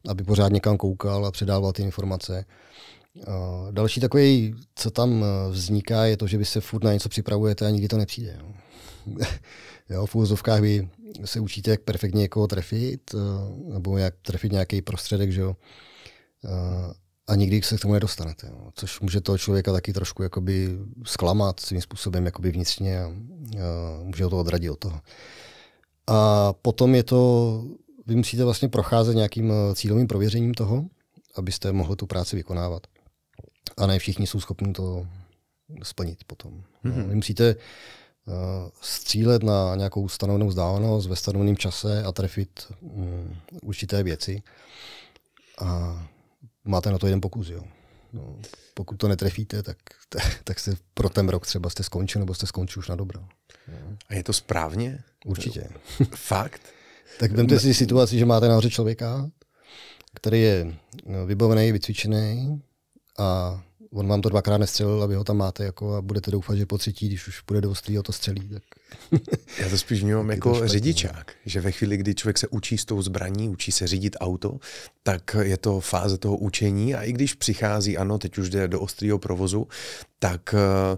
aby pořád někam koukal a předával ty informace. Uh, další takový, co tam eh, vzniká, je to, že vy se furt na něco připravujete a nikdy to nepřijde. Jo. jo, v úzovkách vy se učíte, jak perfektně někoho trefit, uh, nebo jak trefit nějaký prostředek, že jo. Uh, a nikdy se k tomu nedostanete. No. Což může toho člověka taky trošku jakoby zklamat svým způsobem jakoby vnitřně a, a může ho to odradit od toho. A potom je to, vy musíte vlastně procházet nějakým eh, cílovým prověřením toho, abyste mohli tu práci vykonávat. A ne všichni jsou schopni to splnit potom. Mm-hmm. Vy musíte uh, střílet na nějakou stanovenou vzdálenost ve stanoveném čase a trefit um, určité věci. A máte na to jeden pokus, jo. No, pokud to netrefíte, tak, tak se pro ten rok třeba jste skončil, nebo jste skončil už na dobro. A je to správně? Určitě. Fakt? tak vemte si situaci, že máte nahoře člověka, který je no, vybavený, vycvičený a on vám to dvakrát nestřelil, vy ho tam máte jako a budete doufat, že po třetí, když už bude do ostrýho, to střelí. Tak... Já to spíš vnímám jako špatný, řidičák, no. že ve chvíli, kdy člověk se učí s tou zbraní, učí se řídit auto, tak je to fáze toho učení a i když přichází, ano, teď už jde do ostrýho provozu, tak eh,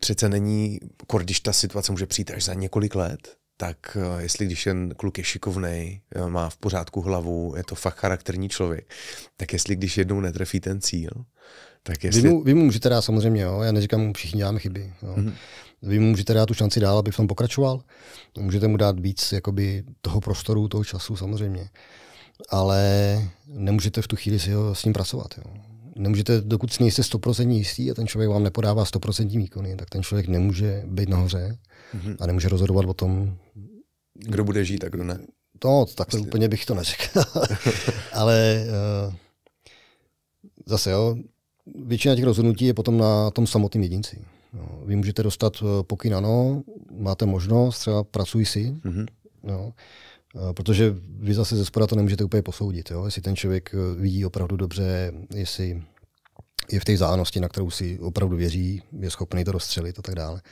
přece není, když ta situace může přijít až za několik let, tak eh, jestli když ten kluk je šikovný, eh, má v pořádku hlavu, je to fakt charakterní člověk, tak jestli když jednou netrefí ten cíl, tak jestli... vy, mu, vy mu můžete dát samozřejmě, jo, já neříkám, všichni děláme chyby. Jo. Mm-hmm. Vy mu můžete dát tu šanci dál, aby v tom pokračoval. Můžete mu dát víc jakoby, toho prostoru, toho času samozřejmě. Ale nemůžete v tu chvíli si ho, s ním pracovat. Jo. Nemůžete, dokud si nejste 100% jistý a ten člověk vám nepodává 100% výkony, tak ten člověk nemůže být nahoře mm-hmm. a nemůže rozhodovat o tom, kdo bude žít a kdo ne. No, tak, úplně bych to neřekl. Ale uh, zase jo, většina těch rozhodnutí je potom na tom samotném jedinci. No, vy můžete dostat eh, pokyn, ano, máte možnost, třeba pracuj si, mm-hmm. no, eh, protože vy zase ze spoda to nemůžete úplně posoudit, jo, jestli ten člověk eh, vidí opravdu dobře, jestli je v té zánosti, na kterou si opravdu věří, je schopný to rozstřelit a tak dále.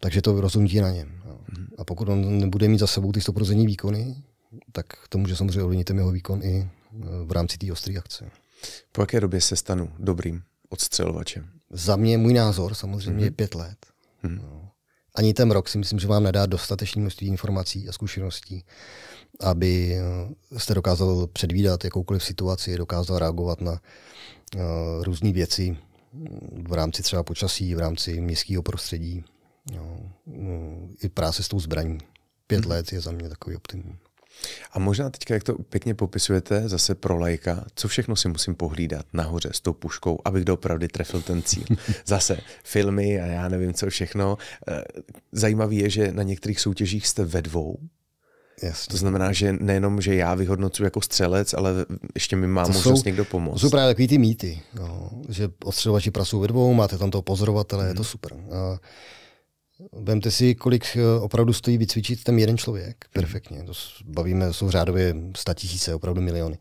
Takže to rozhodnutí je na něm. No. Mm-hmm. A pokud on nebude mít za sebou ty 100% výkony, tak to může samozřejmě ovlivnit ten jeho výkon i v rámci té ostré akce. Po jaké době se stanu dobrým odstřelovačem? Za mě můj názor samozřejmě mm-hmm. je mhm. pět let. Mm-hmm. No. Ani ten rok si myslím, že vám nedá dostatečné množství informací a zkušeností, aby jste eh, dokázal předvídat jakoukoliv situaci, dokázal reagovat na uh, různé věci mm, v rámci třeba počasí, v rámci městského prostředí, no, no, i práce s tou zbraní. Pět hmm. let je za mě takový optimum. A možná teďka, jak to pěkně popisujete, zase pro lajka, co všechno si musím pohlídat nahoře s tou puškou, abych doopravdy trefil ten cíl. Zase filmy a já nevím co všechno. Eh, Zajímavé je, že na některých soutěžích jste ve dvou, Jasně. To znamená, že nejenom, že já vyhodnocuji jako střelec, ale ještě mi má to možnost jsou, někdo pomoct. To jsou právě takový ty mýty, no, že odstřelovači prasou ve dvou, máte tam toho pozorovatele, hmm. je to mhm. super. Vemte si, kolik eh, opravdu stojí vycvičit ten jeden člověk perfektně. To bavíme, jsou řádově statisíce, tisíce, opravdu miliony.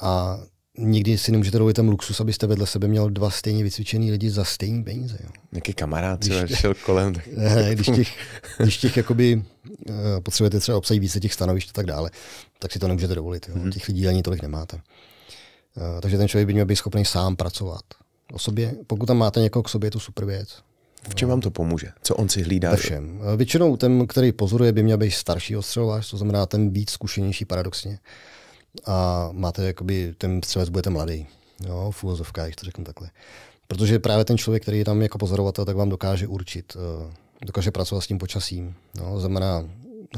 A nikdy si nemůžete dovolit ten luxus, abyste vedle sebe měl dva stejně vycvičený lidi za stejný peníze. Jo. Nějaký kamarád když, šel kolem. Tak... Ne, když těch, když těch jakoby, eh, potřebujete třeba obsadit více těch stanovišť a tak dále, tak si to nemůžete dovolit. Jo. Mhm. Těch lidí ani tolik nemáte. Eh, takže ten člověk by měl být schopný sám pracovat o sobě. Pokud tam máte někoho k sobě, je to super věc. V čem vám to pomůže? Co on si hlídá? Ve všem. Většinou ten, který pozoruje, by měl být starší ostřelovář, to znamená ten víc zkušenější paradoxně. A máte, jakoby, ten střelec budete mladý. Jo, v úvozovkách, to řeknu takhle. Protože právě ten člověk, který je tam jako pozorovatel, tak vám dokáže určit, eh, dokáže pracovat s tím počasím. No, znamená,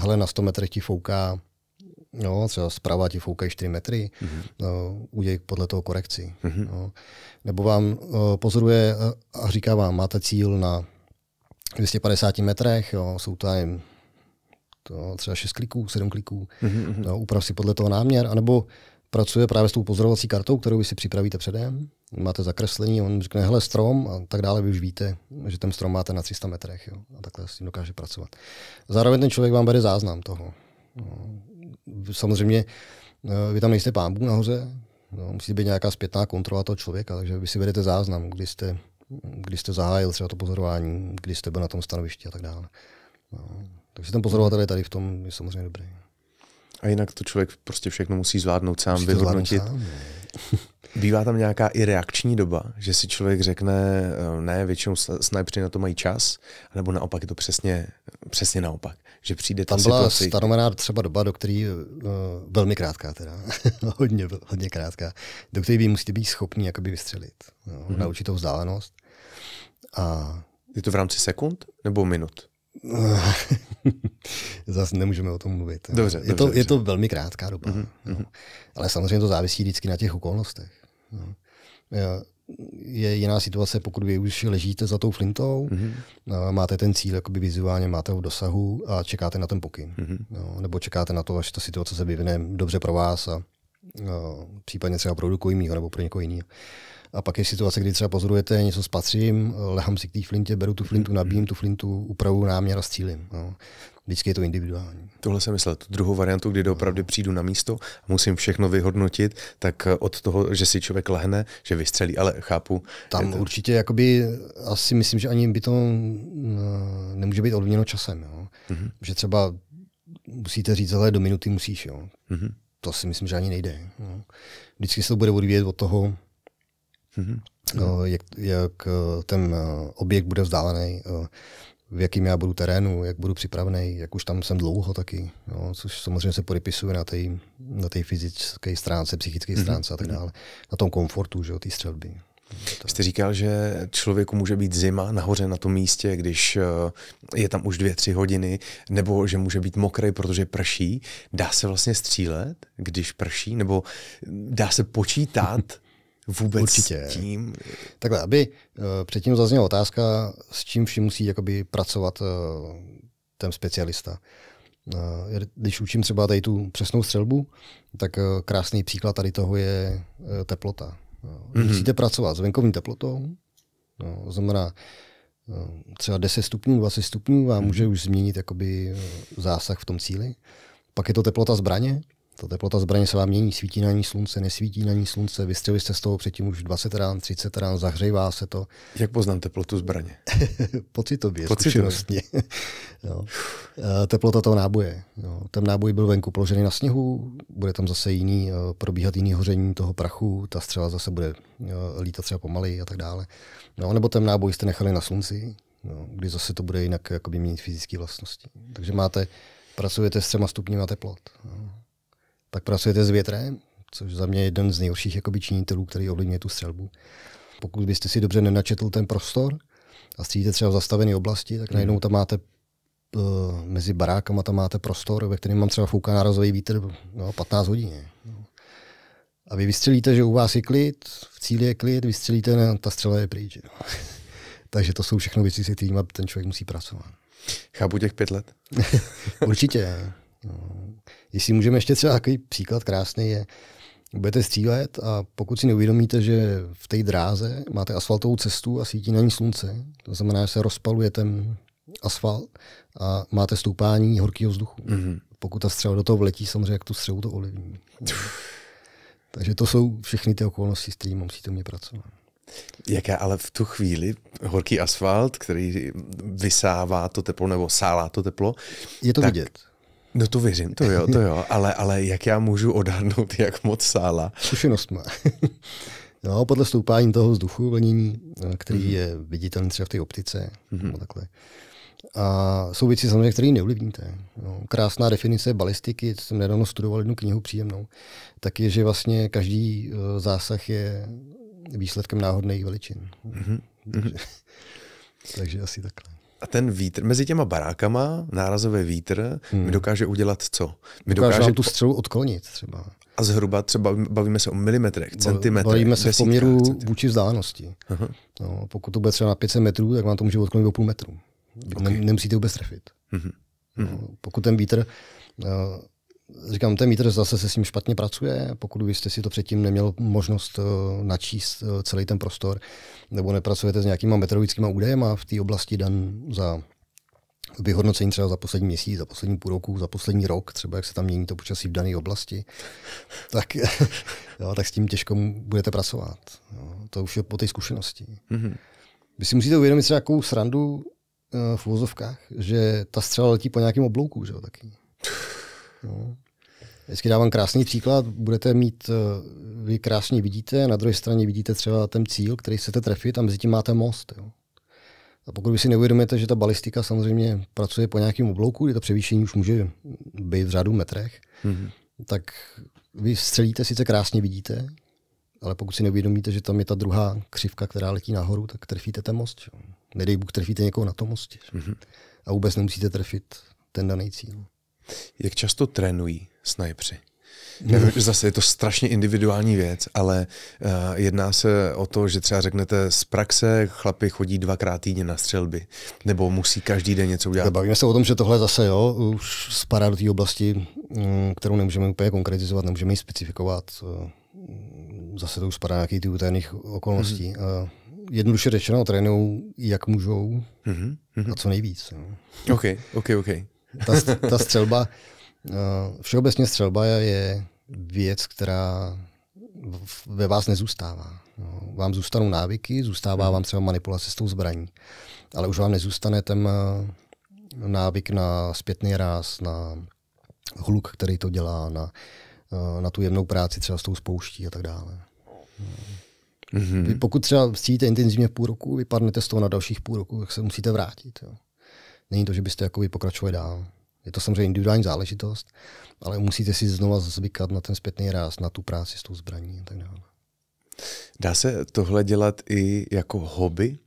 hele, na 100 metrech ti fouká No, třeba zprava ti foukají 4 metry, mm-hmm. uh, no, udělej podle toho korekci. Mm-hmm. No. Nebo vám uh, pozoruje uh, a říká vám, máte cíl na 250 metrech, jo, jsou tam to, třeba 6 kliků, 7 kliků, mm-hmm. no, uprav si podle toho náměr, anebo pracuje právě s tou pozorovací kartou, kterou vy si připravíte předem, máte zakreslení, on řekne, hele, strom a tak dále, vy už víte, že ten strom máte na 300 metrech jo, a takhle s tím dokáže pracovat. Zároveň ten člověk vám bere záznam toho. No, samozřejmě eh, vy tam nejste pán Bůh nahoře, no, musí být nějaká zpětná kontrola toho člověka, takže vy si vedete záznam, kdy jste, kdy jste zahájil třeba to pozorování, kdy jste byl na tom stanovišti a tak dále. No, takže ten pozorovatel je tady v tom je samozřejmě dobrý. A jinak to člověk prostě všechno musí zvládnout sám, musí vyhodnotit. Zvládnout sám, Bývá tam nějaká i reakční doba, že si člověk řekne, eh, ne, většinou snajpři na to mají čas, nebo naopak je to přesně, přesně naopak že přijde Tam byla situaci... stanovená třeba doba, do které, uh, eh, velmi krátká teda, hodně, hodně krátká, do které vy musíte být schopni jakoby vystřelit no, mm-hmm. na určitou vzdálenost. A... Je to v rámci sekund nebo minut? Zase nemůžeme o tom mluvit. Dobře, je, dobře, to, dobře. je to velmi krátká doba. Mm-hmm. No. Ale samozřejmě to závisí vždycky na těch okolnostech. No je jiná situace, pokud vy už ležíte za tou flintou, mm-hmm. máte ten cíl jakoby vizuálně, máte ho v dosahu a čekáte na ten pokyn. Mm-hmm. No, nebo čekáte na to, až ta situace se vyvine dobře pro vás a a případně třeba pro někoho jiného nebo pro někoho jiného. A pak je situace, kdy třeba pozorujete, něco spatřím, lehám si k té flintě, beru tu flintu, mhm. nabím tu flintu, upravu náměr a střílím. No. Vždycky je to individuální. Tohle jsem myslel. Tu druhou variantu, kdy opravdu no. přijdu na místo a musím všechno vyhodnotit, tak eh, od toho, že si člověk lehne, že vystřelí, ale chápu. Tam to... určitě, jakoby, asi myslím, že ani by to mm, nemůže být ovlivněno časem. Jo. Mm-hmm. Že třeba musíte říct, ale do minuty musíš. Jo. Mm-hmm. To si myslím, že ani nejde. Jo. No. Vždycky se to bude odvíjet od toho, mm-hmm. jak, jak eh, ten eh, objekt bude vzdálený, v jakým já budu terénu, jak budu připravený, jak už tam jsem dlouho taky, jo, což samozřejmě se podepisuje na té na fyzické stránce, psychické mm-hmm. stránce a tak dále, na tom komfortu, že jo, té střelby. Jste říkal, že člověku může být zima nahoře na tom místě, když je tam už dvě, tři hodiny, nebo že může být mokrý, protože prší. Dá se vlastně střílet, když prší, nebo dá se počítat, vůbec Určitě. s tím. Takhle, aby uh, předtím zazněla otázka, s čím vším musí jakoby, pracovat uh, ten specialista. Uh, když učím třeba tady tu přesnou střelbu, tak uh, krásný příklad tady toho je uh, teplota. Mm-hmm. Musíte pracovat s venkovní teplotou, no, to znamená třeba 10 stupňů, 20 stupňů a mhm. může už změnit jakoby zásah v tom cíli. Pak je to teplota zbraně, ta teplota zbraně se vám mění, svítí na ní slunce, nesvítí na ní slunce, vystřelili jste z toho předtím už 20 rán, 30 rán, zahřívá se to. Jak poznám teplotu zbraně? Pocitově, Pocitově. zkušenostně. jo. No. Eh, teplota toho náboje. Jo. No. Ten náboj byl venku položený na sněhu, bude tam zase jiný, eh, probíhat jiný hoření toho prachu, ta střela zase bude eh, lítat třeba pomaly a tak dále. No, nebo ten náboj jste nechali na slunci, no, kdy zase to bude jinak měnit fyzické vlastnosti. Takže máte, pracujete s třema stupněma teplot. No. Pak pracujete s větrem, což za mě je jeden z nejhorších jakoby, činitelů, který ovlivňuje tu střelbu. Pokud byste si dobře nenačetl ten prostor a střílíte třeba v zastavené oblasti, tak najednou hmm. tam máte uh, mezi barákama tam máte prostor, ve kterém mám třeba fouká nárazový vítr no, 15 hodin. A vy vystřelíte, že u vás je klid, v cíli je klid, vystřelíte, ne, ta střela je pryč. Takže to jsou všechno věci, se kterými ten člověk musí pracovat. Chápu těch pět let? Určitě. No. Jestli můžeme ještě třeba takový příklad krásný je, budete střílet a pokud si neuvědomíte, že v té dráze máte asfaltovou cestu a svítí na ní slunce, to znamená, že se rozpaluje ten asfalt a máte stoupání horkého vzduchu. Mm-hmm. Pokud ta střela do toho vletí, samozřejmě jak tu střelu to ovlivní. Takže to jsou všechny ty okolnosti, s kterými musíte mě pracovat. Jaká ale v tu chvíli horký asfalt, který vysává to teplo nebo sálá to teplo. Je to tak vidět. No to věřím, to jo, to jo, ale, ale jak já můžu odhadnout, jak moc sála? Zkušenost má. no, podle stoupání toho vzduchu vlnění, eh, který mm-hmm. je viditelný třeba v té optice, mm-hmm. nebo mhm. takhle. A jsou věci samozřejmě, které neovlivníte. No, krásná definice balistiky, jsem nedávno studoval jednu knihu příjemnou, tak je, že vlastně každý eh, zásah je výsledkem náhodných veličin. Mm-hmm. Takže, mhm. takže asi takhle a ten vítr, mezi těma barákama, nárazový vítr, hmm. mi dokáže udělat co? Mi dokáže, dokáže tu střelu odklonit třeba. A zhruba třeba bavíme se o milimetrech, centimetrech. Bavíme se v poměru vůči vzdálenosti. Aha. No, pokud to bude třeba na 500 metrů, tak vám to může odklonit o půl metru. Okay. Nemusíte vůbec trefit. Mm-hmm. No, pokud ten vítr eh, Říkám, ten mítr zase se s ním špatně pracuje, pokud jste si to předtím neměl možnost eh, načíst eh, celý ten prostor, nebo nepracujete s nějakýma meteorologickými a v té oblasti dan za vyhodnocení třeba za poslední měsíc, za poslední půl roku, za poslední rok, třeba jak se tam mění to počasí v dané oblasti, tak, jo, tak s tím těžko budete pracovat. Jo. To už je po té zkušenosti. Mm-hmm. Vy si musíte uvědomit třeba nějakou srandu eh, v vozovkách, že ta střela letí po nějakém oblouku, že jo, taky. No. Vždycky dávám krásný příklad. Budete mít, eh, vy krásně vidíte, na druhé straně vidíte třeba ten cíl, který chcete trefit a mezi tím máte most. Jo. A pokud vy si neuvědomíte, že ta balistika samozřejmě pracuje po nějakém oblouku, kdy to převýšení už může být v řadu metrech, mm-hmm. tak vy střelíte, sice krásně vidíte, ale pokud si neuvědomíte, že tam je ta druhá křivka, která letí nahoru, tak trefíte ten most. Jo. Nedej Bůh, trefíte někoho na tom mostě. Mm-hmm. A vůbec nemusíte trefit ten daný cíl. Jak často trénují snajpři. Nevím, zase je to strašně individuální věc, ale uh, jedná se o to, že třeba řeknete z praxe, chlapi chodí dvakrát týdně na střelby, nebo musí každý den něco udělat. Bavíme se o tom, že tohle zase jo, už spadá do té oblasti, mm, kterou nemůžeme úplně konkretizovat, nemůžeme ji specifikovat. Eh, zase to už spadá nějaký ty utajených okolností. Mm-hmm. Jednoduše řečeno, trénou, jak můžou mm-hmm. a co nejvíc. Jo. OK, OK, OK. Ta, ta střelba, Eh, všeobecně střelba je věc, která ve vás nezůstává. No, vám zůstanou návyky, zůstává hmm. vám třeba manipulace s tou zbraní, ale už vám nezůstane ten eh, návyk na zpětný ráz, na hluk, který to dělá, na, eh, na tu jemnou práci třeba s tou spouští a tak dále. Mm-hmm. Vy pokud třeba cítíte intenzivně půl roku, vypadnete z toho na dalších půl roku, tak se musíte vrátit. Jo. Není to, že byste jakoby pokračovali dál. Je to samozřejmě individuální záležitost, ale musíte si znova zvykat na ten zpětný ráz, na tu práci s tou zbraní a tak dále. Dá se tohle dělat i jako hobby?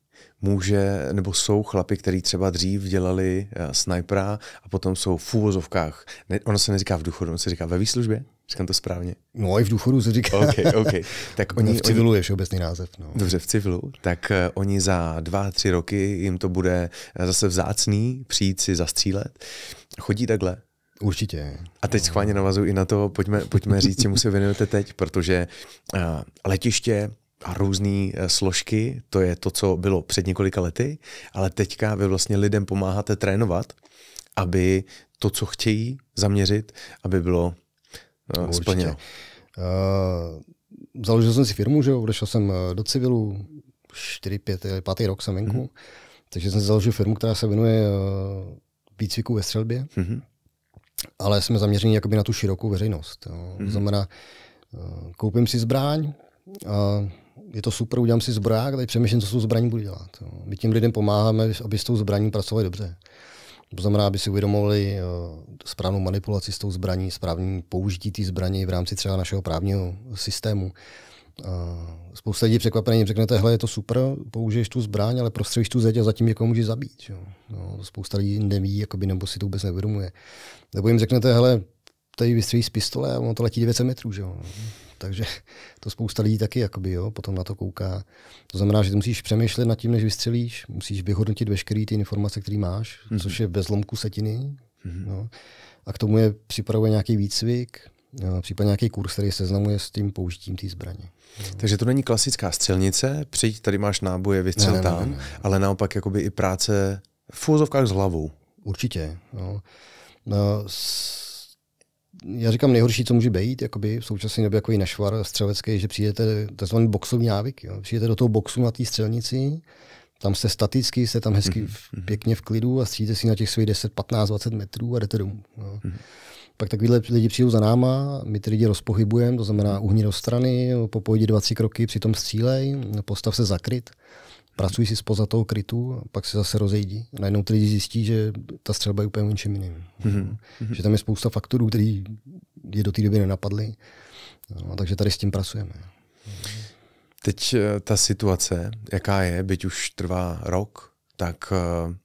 Může, nebo jsou chlapy, který třeba dřív dělali uh, snajpera a potom jsou v úvozovkách. Ne, ono se neříká v důchodu, ono se říká ve výslužbě? Říkám to správně. No i v důchodu se říká. Okay, okay. Tak oni, v civilu oni, je všeobecný název. No. Dobře, v civilu. Tak uh, oni za dva, tři roky jim to bude eh, zase vzácný přijít si zastřílet. Chodí takhle. Určitě. A teď schválně navazuji i na to, pojďme, pojďme říct, čemu se věnujete teď, protože eh, letiště a různé eh, složky, to je to, co bylo před několika lety, ale teďka vy vlastně lidem pomáháte trénovat, aby to, co chtějí zaměřit, aby bylo uh, splněno. Uh, založil jsem si firmu, že jo, odešel jsem do civilu, 4, 5, 5 rok jsem venku, mm-hmm. takže jsem založil firmu, která se věnuje uh, výcviku ve střelbě, mm-hmm. ale jsme zaměřeni jakoby na tu širokou veřejnost. To Mm-hmm. Znamená, eh, koupím si zbraň, je to super, udělám si zbraň, tady přemýšlím, co s tou zbraní budu dělat. My tím lidem pomáháme, aby s tou zbraní pracovali dobře. To znamená, aby si uvědomovali eh, správnou manipulaci s tou zbraní, správný použití té zbraně v rámci třeba našeho právního systému spousta lidí překvapení řekne, hele, je to super, použiješ tu zbraň, ale prostřelíš tu zeď a zatím někoho může zabít. Jo. No, spousta lidí neví, jakoby, nebo si to vůbec nevědomuje. Nebo jim řeknete, hele, tady vystřelí z pistole a ono to letí 900 metrů. Že jo. Takže to spousta lidí taky jakoby, jo, potom na to kouká. To znamená, že ty musíš přemýšlet nad tím, než vystřelíš, musíš vyhodnotit veškeré ty informace, které máš, mm-hmm. což mhm. je bez lomku setiny. Mm-hmm. No. A k tomu je připravuje nějaký výcvik, Eh, případně nějaký kurz, který seznamuje s tím použitím té zbraně. Takže to není klasická střelnice, přijď, tady máš náboje, vystřel ne, ne, tam, ne, ne, ne. ale naopak jakoby i práce v úzovkách s hlavou. Určitě. No. No, s... Já říkám nejhorší, co může být, jakoby v současné době jako našvar střelecký, že přijdete tzv. boxový návyk. Jo. Přijdete do toho boxu na té střelnici, tam jste staticky, jste tam hezky mm-hmm. pěkně v klidu a střídíte si na těch svých 10, 15, 20 metrů a jdete domů. Jo. Mm-hmm. Pak takovýhle lidi přijdou za náma, my ty lidi rozpohybujeme, to znamená uhni do strany, po dva, 20 kroky, přitom střílej, postav se zakryt, pracuj si spoza toho krytu, pak se zase rozejdí. Najednou ty lidi zjistí, že ta střelba je úplně něčím jiným. Mm-hmm. Mhm, že tam je spousta faktorů, které je do té doby nenapadly. No, takže tady s tím pracujeme. Teď eh, ta situace, jaká je, byť už trvá rok, tak eh,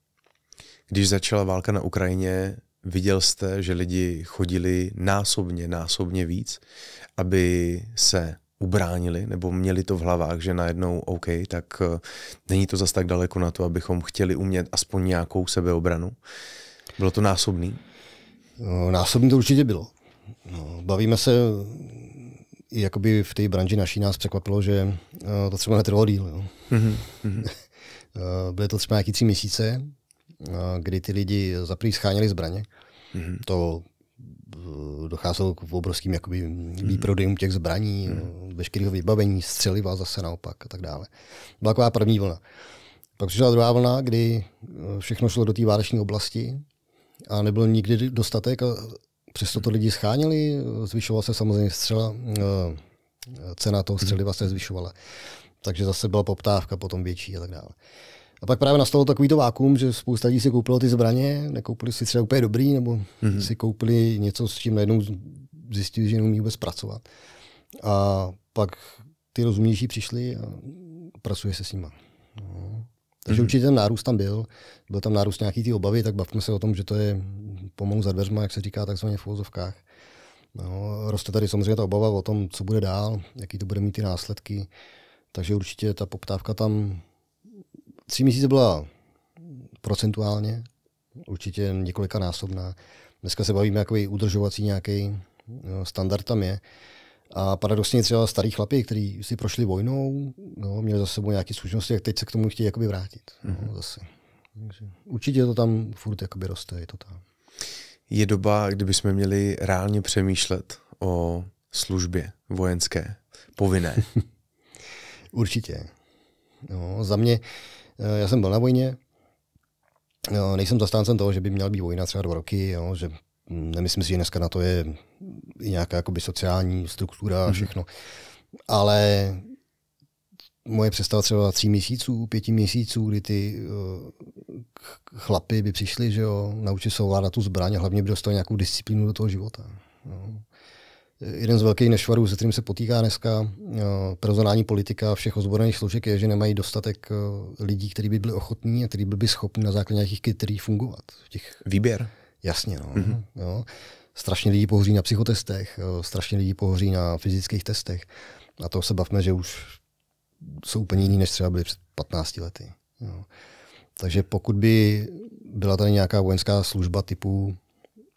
když začala válka na Ukrajině, Viděl jste, že lidi chodili násobně, násobně víc, aby se ubránili nebo měli to v hlavách, že najednou OK, tak eh, není to zas tak daleko na to, abychom chtěli umět aspoň nějakou sebeobranu. Bylo to násobný? No, násobný to určitě bylo. No, bavíme se, jakoby v té branži naší nás překvapilo, že eh, to třeba netrvalo díl. Jo. Mm-hmm. Byly to třeba nějaký tři měsíce, kdy ty lidi zaprý scháněli zbraně. Mm-hmm. To eh, docházelo k obrovským jakoby, výprodejům těch zbraní, mm-hmm. veškerého vybavení, střeliva zase naopak a tak dále. Byla taková první vlna. Pak přišla druhá vlna, kdy eh, všechno šlo do té váleční oblasti a nebyl nikdy dostatek a přesto to lidi scháněli, zvyšovala se samozřejmě střela, eh, cena toho mhm. střeliva se zvyšovala. Takže zase byla poptávka potom větší a tak dále. A pak právě nastalo takový to vákum, že spousta lidí si koupilo ty zbraně, nekoupili si třeba úplně dobrý, nebo mm-hmm. si koupili něco, s čím najednou zjistili, že neumí vůbec pracovat. A pak ty rozumnější přišli a pracuje se s nima. No. Takže mm-hmm. určitě ten nárůst tam byl, byl tam nárůst nějaký ty obavy, tak bavíme se o tom, že to je pomalu za dveřma, jak se říká takzvaně v úzovkách. No, roste tady samozřejmě ta obava o tom, co bude dál, jaký to bude mít ty následky. Takže určitě ta poptávka tam Tři měsíce byla procentuálně určitě několika násobná. Dneska se bavíme jako udržovací nějaký no, standard tam je. A paradoxně třeba starý chlapi, kteří si prošli vojnou, no, měli za sebou nějaké zkušenosti, jak teď se k tomu chtějí jakoby vrátit. Mm-hmm. No, mhm. zase. Takže určitě to tam furt jakoby roste, je to tam. Je doba, kdybychom měli reálně přemýšlet o službě vojenské, povinné. určitě. No, za mě uh, Eh, já jsem byl na vojně, nejsem zastáncem toho, že by měla být vojna třeba dva roky, jo, že hm, nemyslím si, že dneska na to je i nějaká jakoby, sociální struktura a mhm. všechno. Ale moje představa třeba tří měsíců, pěti měsíců, kdy ty eh, chlapy by přišli, že jo, naučit se ovládat tu zbraň a hlavně by dostali nějakou disciplínu do toho života. Jo jeden z velkých nešvarů, se kterým se potýká dneska eh, personální politika všech ozbrojených složek, je, že nemají dostatek eh, lidí, kteří by byli ochotní a kteří by byli schopni na základě nějakých kriterií fungovat. V těch... Výběr. Jasně, no. Mm-hmm. Jo. Strašně lidí pohoří na psychotestech, eh, strašně lidí pohoří na fyzických testech. A to se bavme, že už jsou úplně jiný, než třeba byli před 15 lety. Jo. Takže pokud by byla tady nějaká vojenská služba typu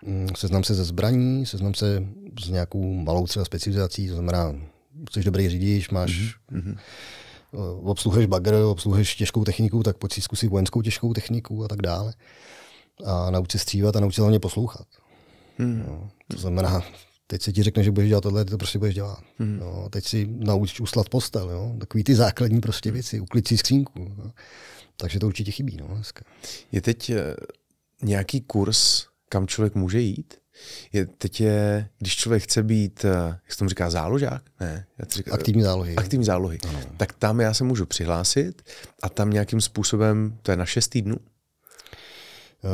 Mm, seznam se ze zbraní, seznam se s nějakou malou třeba specializací, to znamená, jsi dobrý řidič, máš, mm-hmm. obsluhuješ bagr, obsluhuješ těžkou techniku, tak pojď si zkusit vojenskou těžkou techniku a tak dále. A nauč se střívat a nauč se hlavně poslouchat. Mm. No, to znamená, teď se ti řekne, že budeš dělat tohle, ty to prostě budeš dělat. Mm. No, teď si nauč uslat postel, jo? takový ty základní prostě mhm. věci, uklid si skřínku. No. Takže to určitě chybí. No, dneska. Je teď eh, nějaký kurz, kam člověk může jít. Je, teď je, když člověk chce být, eh, jak se tomu říká, záložák? Ne, já říká, aktivní zálohy. Aktivní zálohy. Ano. Tak tam já se můžu přihlásit a tam nějakým způsobem, to je na 6 týdnů,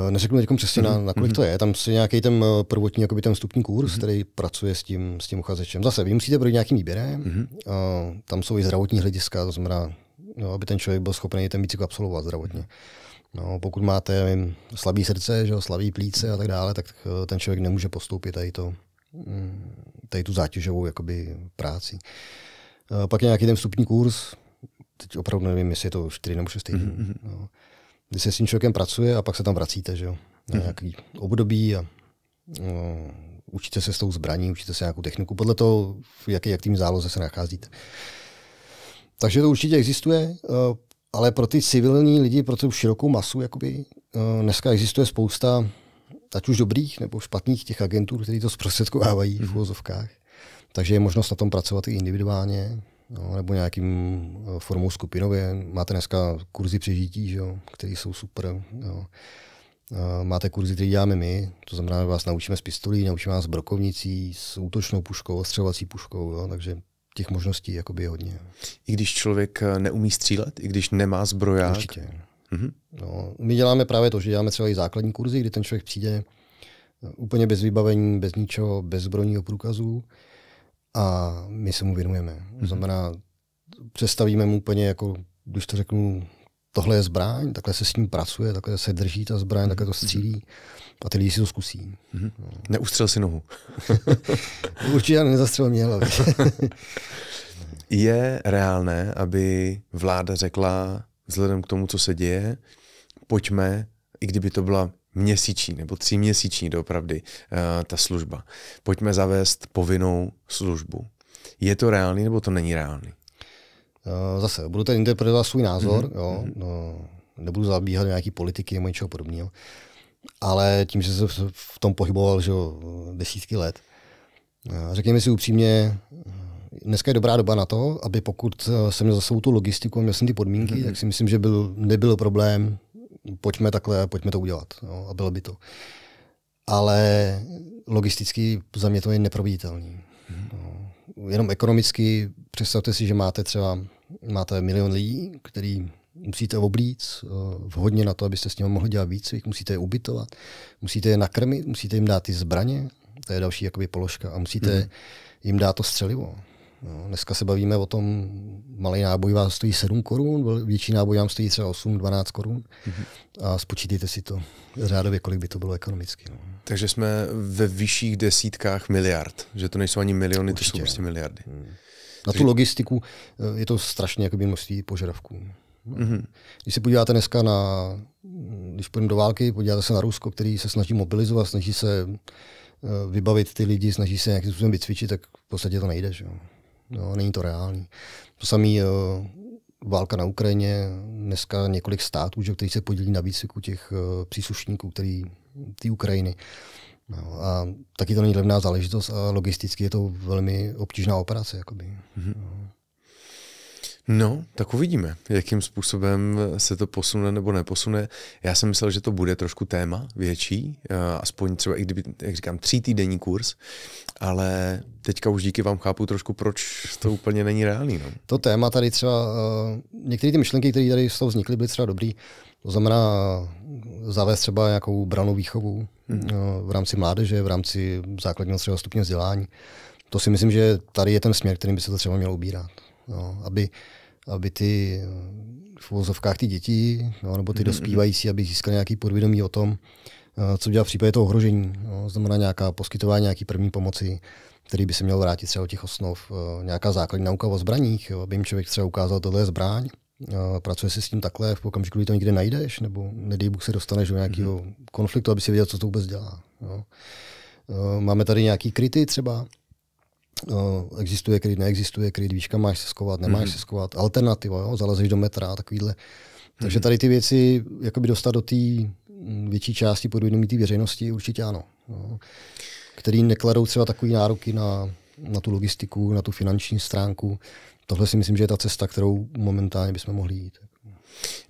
eh, Neřeknu teď přesně, mm-hmm. na, mhm. na kolik mm to je. Tam je nějaký ten eh, prvotní jakoby ten vstupní kurz, mm-hmm. který pracuje s tím, s tím uchazečem. Zase, vy musíte projít nějakým výběrem. Mm-hmm. Uh, tam jsou i zdravotní hlediska, to znamená, no, aby ten člověk byl schopný ten bicykl absolvovat zdravotně. Mm-hmm. No, pokud máte nevím, slabý srdce, že jo, slabý plíce a tak dále, tak eh, ten člověk nemůže postoupit tady, to, mm, tady tu zátěžovou jakoby, práci. Eh, pak je nějaký ten vstupní kurz, teď opravdu nevím, jestli je to 4 nebo 6 týdnů. Mm-hmm. mm-hmm. No. Kdy se s tím člověkem pracuje a pak se tam vracíte, že jo, na mm-hmm. období a no, učíte se s tou zbraní, učíte se nějakou techniku, podle toho, v jaké, jak tým záloze se nacházíte. Takže to určitě existuje. Eh, ale pro ty civilní lidi, pro tu širokou masu, jakoby, eh, dneska existuje spousta ať už dobrých nebo špatných těch agentů, kteří to zprostředkovávají v úvozovkách. Mhm. Takže je možnost na tom pracovat i individuálně, no, nebo nějakým eh, formou skupinově. Máte dneska kurzy přežití, že jo, které jsou super. Jo. Eh, máte kurzy, které děláme my, to znamená, že vás naučíme s pistolí, naučíme vás s brokovnicí, s útočnou puškou, ostřelovací puškou, jo, takže těch možností je hodně. I když člověk eh, neumí střílet, i když nemá zbroják? Určitě. Mm-hmm. No, my děláme právě to, že děláme třeba i základní kurzy, kdy ten člověk přijde eh, úplně bez vybavení, bez ničeho, bez zbrojního průkazu a my se mu věnujeme. Mm-hmm. To mhm. znamená, představíme mu úplně jako, když to řeknu, tohle je zbraň, takhle se s ním pracuje, takhle se drží ta zbraň, mm-hmm. takhle to mhm. střílí. Mm-hmm a ty lidi si to zkusí. Mm-hmm. No. Neustřel si nohu. Určitě nezastřel mě hlavě. Je reálné, aby vláda řekla, vzhledem k tomu, co se děje, pojďme, i kdyby to byla měsíční nebo tříměsíční doopravdy uh, ta služba, pojďme zavést povinnou službu. Je to reálný nebo to není reálný? Uh, zase, budu tady interpretovat svůj názor, mm-hmm. jo, mhm. no, nebudu zabíhat nějaký politiky nebo něčeho podobného ale tím, že se v tom pohyboval že desítky let, řekněme si upřímně, dneska je dobrá doba na to, aby pokud eh, jsem měl za sebou tu logistiku a měl jsem ty podmínky, mm-hmm. tak si myslím, že byl, nebyl problém, pojďme takhle, pojďme to udělat. Jo, a bylo by to. Ale logisticky za mě to je neproveditelný. Mm-hmm. No. Jenom ekonomicky, představte si, že máte třeba máte milion lidí, který musíte oblíc eh, vhodně na to, abyste s nimi mohli dělat výcvik, musíte je ubytovat, musíte je nakrmit, musíte jim dát ty zbraně, to je další jakoby položka a musíte mm. jim dát to střelivo. No, dneska se bavíme o tom, malý náboj vás stojí 7 korun, větší náboj vám stojí třeba 8-12 korun mm-hmm. a spočítejte si to řádově, kolik by to bylo ekonomicky. No. Takže jsme ve vyšších desítkách miliard, že to nejsou ani miliony, Určitě. to jsou prostě miliardy. Mm. Na Takže... tu logistiku eh, je to strašně jakoby, množství požadavků. Mm-hmm. Když se podíváte dneska na, když půjdeme do války, podíváte se na Rusko, který se snaží mobilizovat, snaží se eh, vybavit ty lidi, snaží se nějakým způsobem vycvičit, tak v podstatě to nejde. Že? No, není to reálný. To samé eh, válka na Ukrajině, dneska několik států, že, který se podílí na výcviku těch uh, příslušníků, který ty Ukrajiny. No, a taky to není levná záležitost a logisticky je to velmi obtížná operace. Jakoby. Mm-hmm. No. No, tak uvidíme, jakým způsobem se to posune nebo neposune. Já jsem myslel, že to bude trošku téma větší, eh, aspoň třeba i kdyby, jak říkám, tří týdenní kurz, ale teďka už díky vám chápu trošku, proč to úplně není reálný. No. To téma tady třeba, eh, některé ty myšlenky, které tady z toho vznikly, byly třeba dobrý. To znamená eh, zavést třeba nějakou branou výchovu hmm. v rámci mládeže, v rámci základního třeba stupně vzdělání. To si myslím, že tady je ten směr, kterým by se to třeba mělo ubírat no, aby, aby ty v uvozovkách ty děti no, nebo ty mhm, mhm. dospívající, aby získali nějaký podvědomí o tom, eh, co dělat v případě toho ohrožení. No, znamená nějaká poskytování nějaký první pomoci, který by se měl vrátit třeba o těch osnov, eh, nějaká základní nauka o zbraních, jo, aby jim člověk třeba ukázal, tohle je zbraň, eh, pracuje si s tím takhle, v okamžiku, kdy to nikde najdeš, nebo nedej Bůh se dostaneš do nějakého mm-hmm. konfliktu, aby si věděl, co to vůbec dělá. Jo. Máme tady nějaký kryty třeba, Eh, existuje kryt, neexistuje kryt, výška máš se skovat, nemáš mm-hmm. se skovat, alternativa, jo, zalezeš do metra a takovýhle. Takže mhm. tady ty věci jakoby dostat do té mm, větší části podvědomí té veřejnosti, určitě ano. Jo. Který nekladou třeba takové nároky na, na tu logistiku, na tu finanční stránku. Tohle si myslím, že je ta cesta, kterou momentálně bychom mohli jít.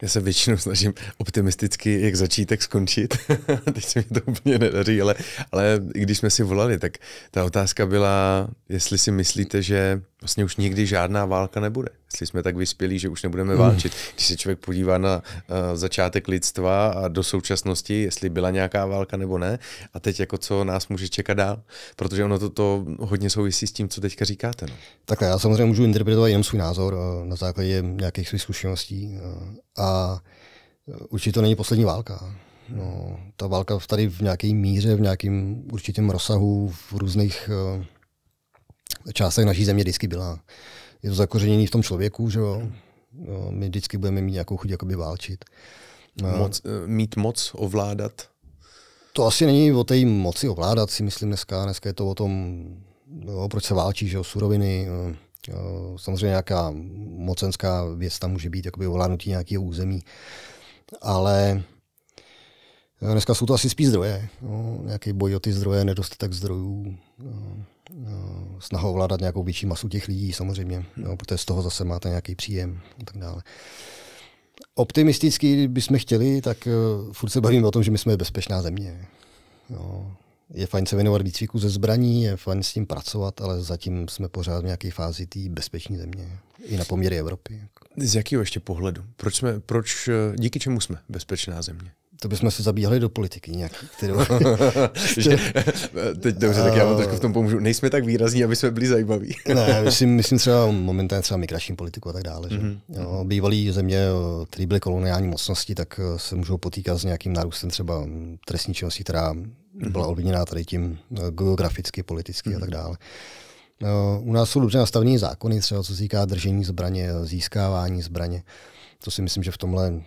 Já se většinou snažím optimisticky, jak začít, tak skončit. Teď se mi to úplně nedaří, ale, ale když jsme si volali, tak ta otázka byla, jestli si myslíte, že vlastně už nikdy žádná válka nebude. Jestli jsme tak vyspělí, že už nebudeme válčit. Hmm. Když se člověk podívá na uh, začátek lidstva a do současnosti, jestli byla nějaká válka nebo ne, a teď jako co nás může čekat dál, protože ono to, to hodně souvisí s tím, co teďka říkáte. No. Tak já samozřejmě můžu interpretovat jen svůj názor uh, na základě nějakých svých zkušeností uh, a určitě to není poslední válka. No, ta válka tady v nějaké míře, v nějakém určitém rozsahu, v různých uh, částech naší země vždycky byla. Je to zakořenění v tom člověku, že jo? No, my vždycky budeme mít nějakou chuť jakoby válčit. No. Moc, eh, mít moc, ovládat? To asi není o té moci ovládat, si myslím dneska. Dneska je to o tom, no, proč se válčí, že jo, suroviny. No, samozřejmě nějaká mocenská věc tam může být, jakoby ovládnutí nějakého území. Ale dneska jsou to asi spíš zdroje. No, nějaký boj o ty zdroje, nedostatek zdrojů. No. Eh, snahou ovládat nějakou větší masu těch lidí samozřejmě, jo, protože z toho zase máte nějaký příjem a tak dále. Optimisticky bychom chtěli, tak uh, furt se bavíme o tom, že my jsme bezpečná země. Jo. Je fajn se věnovat výcviku ze zbraní, je fajn s tím pracovat, ale zatím jsme pořád v nějaké fázi té bezpeční země. I na poměry Evropy. Z jakého ještě pohledu? Proč jsme, proč, eh, díky čemu jsme bezpečná země? To bychom se zabíhali do politiky nějak. Kterou... Teď dobře, tak já vám trošku v tom pomůžu. Nejsme tak výrazní, aby jsme byli zajímaví. ne, myslím, myslím třeba momentálně třeba migrační politiku a tak dále. Že? Mm-hmm. Jo, mhm. bývalý země, eh, které byly koloniální mocnosti, tak eh, se můžou potýkat s nějakým nárůstem třeba trestní činnosti, která mhm. byla ovlivněná tady tím eh, geograficky, politicky mm-hmm. a mhm. tak dále. U nás jsou dobře nastavení zákony, třeba co se týká držení zbraně, získávání zbraně. To si myslím, že v tomhle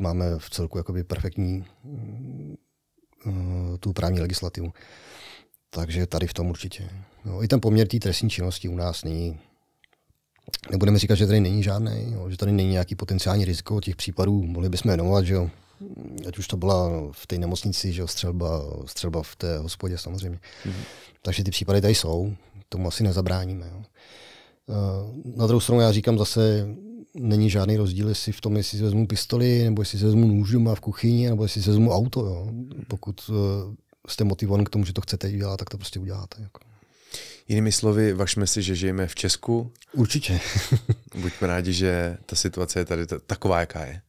máme v celku jakoby perfektní mm, eh, tu právní legislativu. Takže tady v tom určitě. No, I ten poměr té trestní činnosti u nás není. Nebudeme říkat, že tady není žádný, jo, že tady není nějaký potenciální riziko těch případů. Mohli bychom jmenovat, že jo. Ať už to byla v té nemocnici, že jo, střelba, střelba v té hospodě samozřejmě. Mm-hmm. Takže ty případy tady jsou, tomu asi nezabráníme. Jo. Eh, na druhou stranu já říkám zase, není žádný rozdíl, jestli v tom, jestli si vezmu pistoli, nebo jestli si vezmu nůž doma v kuchyni, nebo jestli si vezmu auto. Jo. Pokud eh, jste motivovaný k tomu, že to chcete dělat, tak to prostě uděláte. Jako. Jinými slovy, vašme si, že žijeme v Česku. Určitě. Buďme rádi, že ta situace je tady taková, jaká je.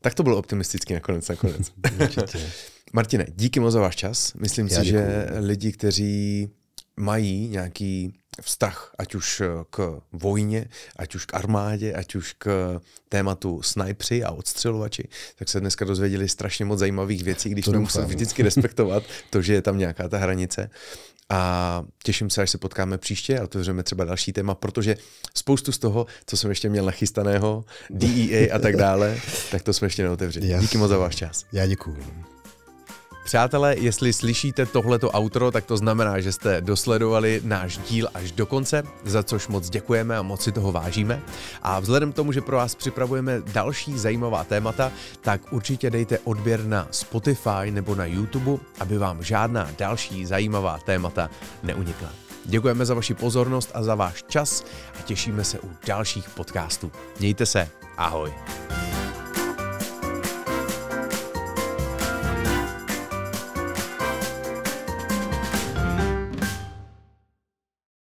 Tak to bylo optimisticky nakonec. nakonec. Určitě. Martine, díky moc za váš čas. Myslím Já si, děkuju. že lidi, kteří mají nějaký vztah, ať už eh, k vojně, ať už k armádě, ať už k tématu snajpři a odstřelovači, tak se dneska dozvěděli strašně moc zajímavých věcí, když jsme museli vždycky respektovat to, že je tam nějaká ta hranice. A těším se, až se potkáme příště a otevřeme třeba další téma, protože spoustu z toho, co jsem ještě měl nachystaného, DEA a tak dále, tak to jsme ještě neotevřeli. Díky moc za váš čas. Já děkuji. Přátelé, jestli slyšíte tohleto outro, tak to znamená, že jste dosledovali náš díl až do konce, za což moc děkujeme a moc si toho vážíme. A vzhledem k tomu, že pro vás připravujeme další zajímavá témata, tak určitě dejte odběr na Spotify nebo na YouTube, aby vám žádná další zajímavá témata neunikla. Děkujeme za vaši pozornost a za váš čas a těšíme se u dalších podcastů. Mějte se, ahoj.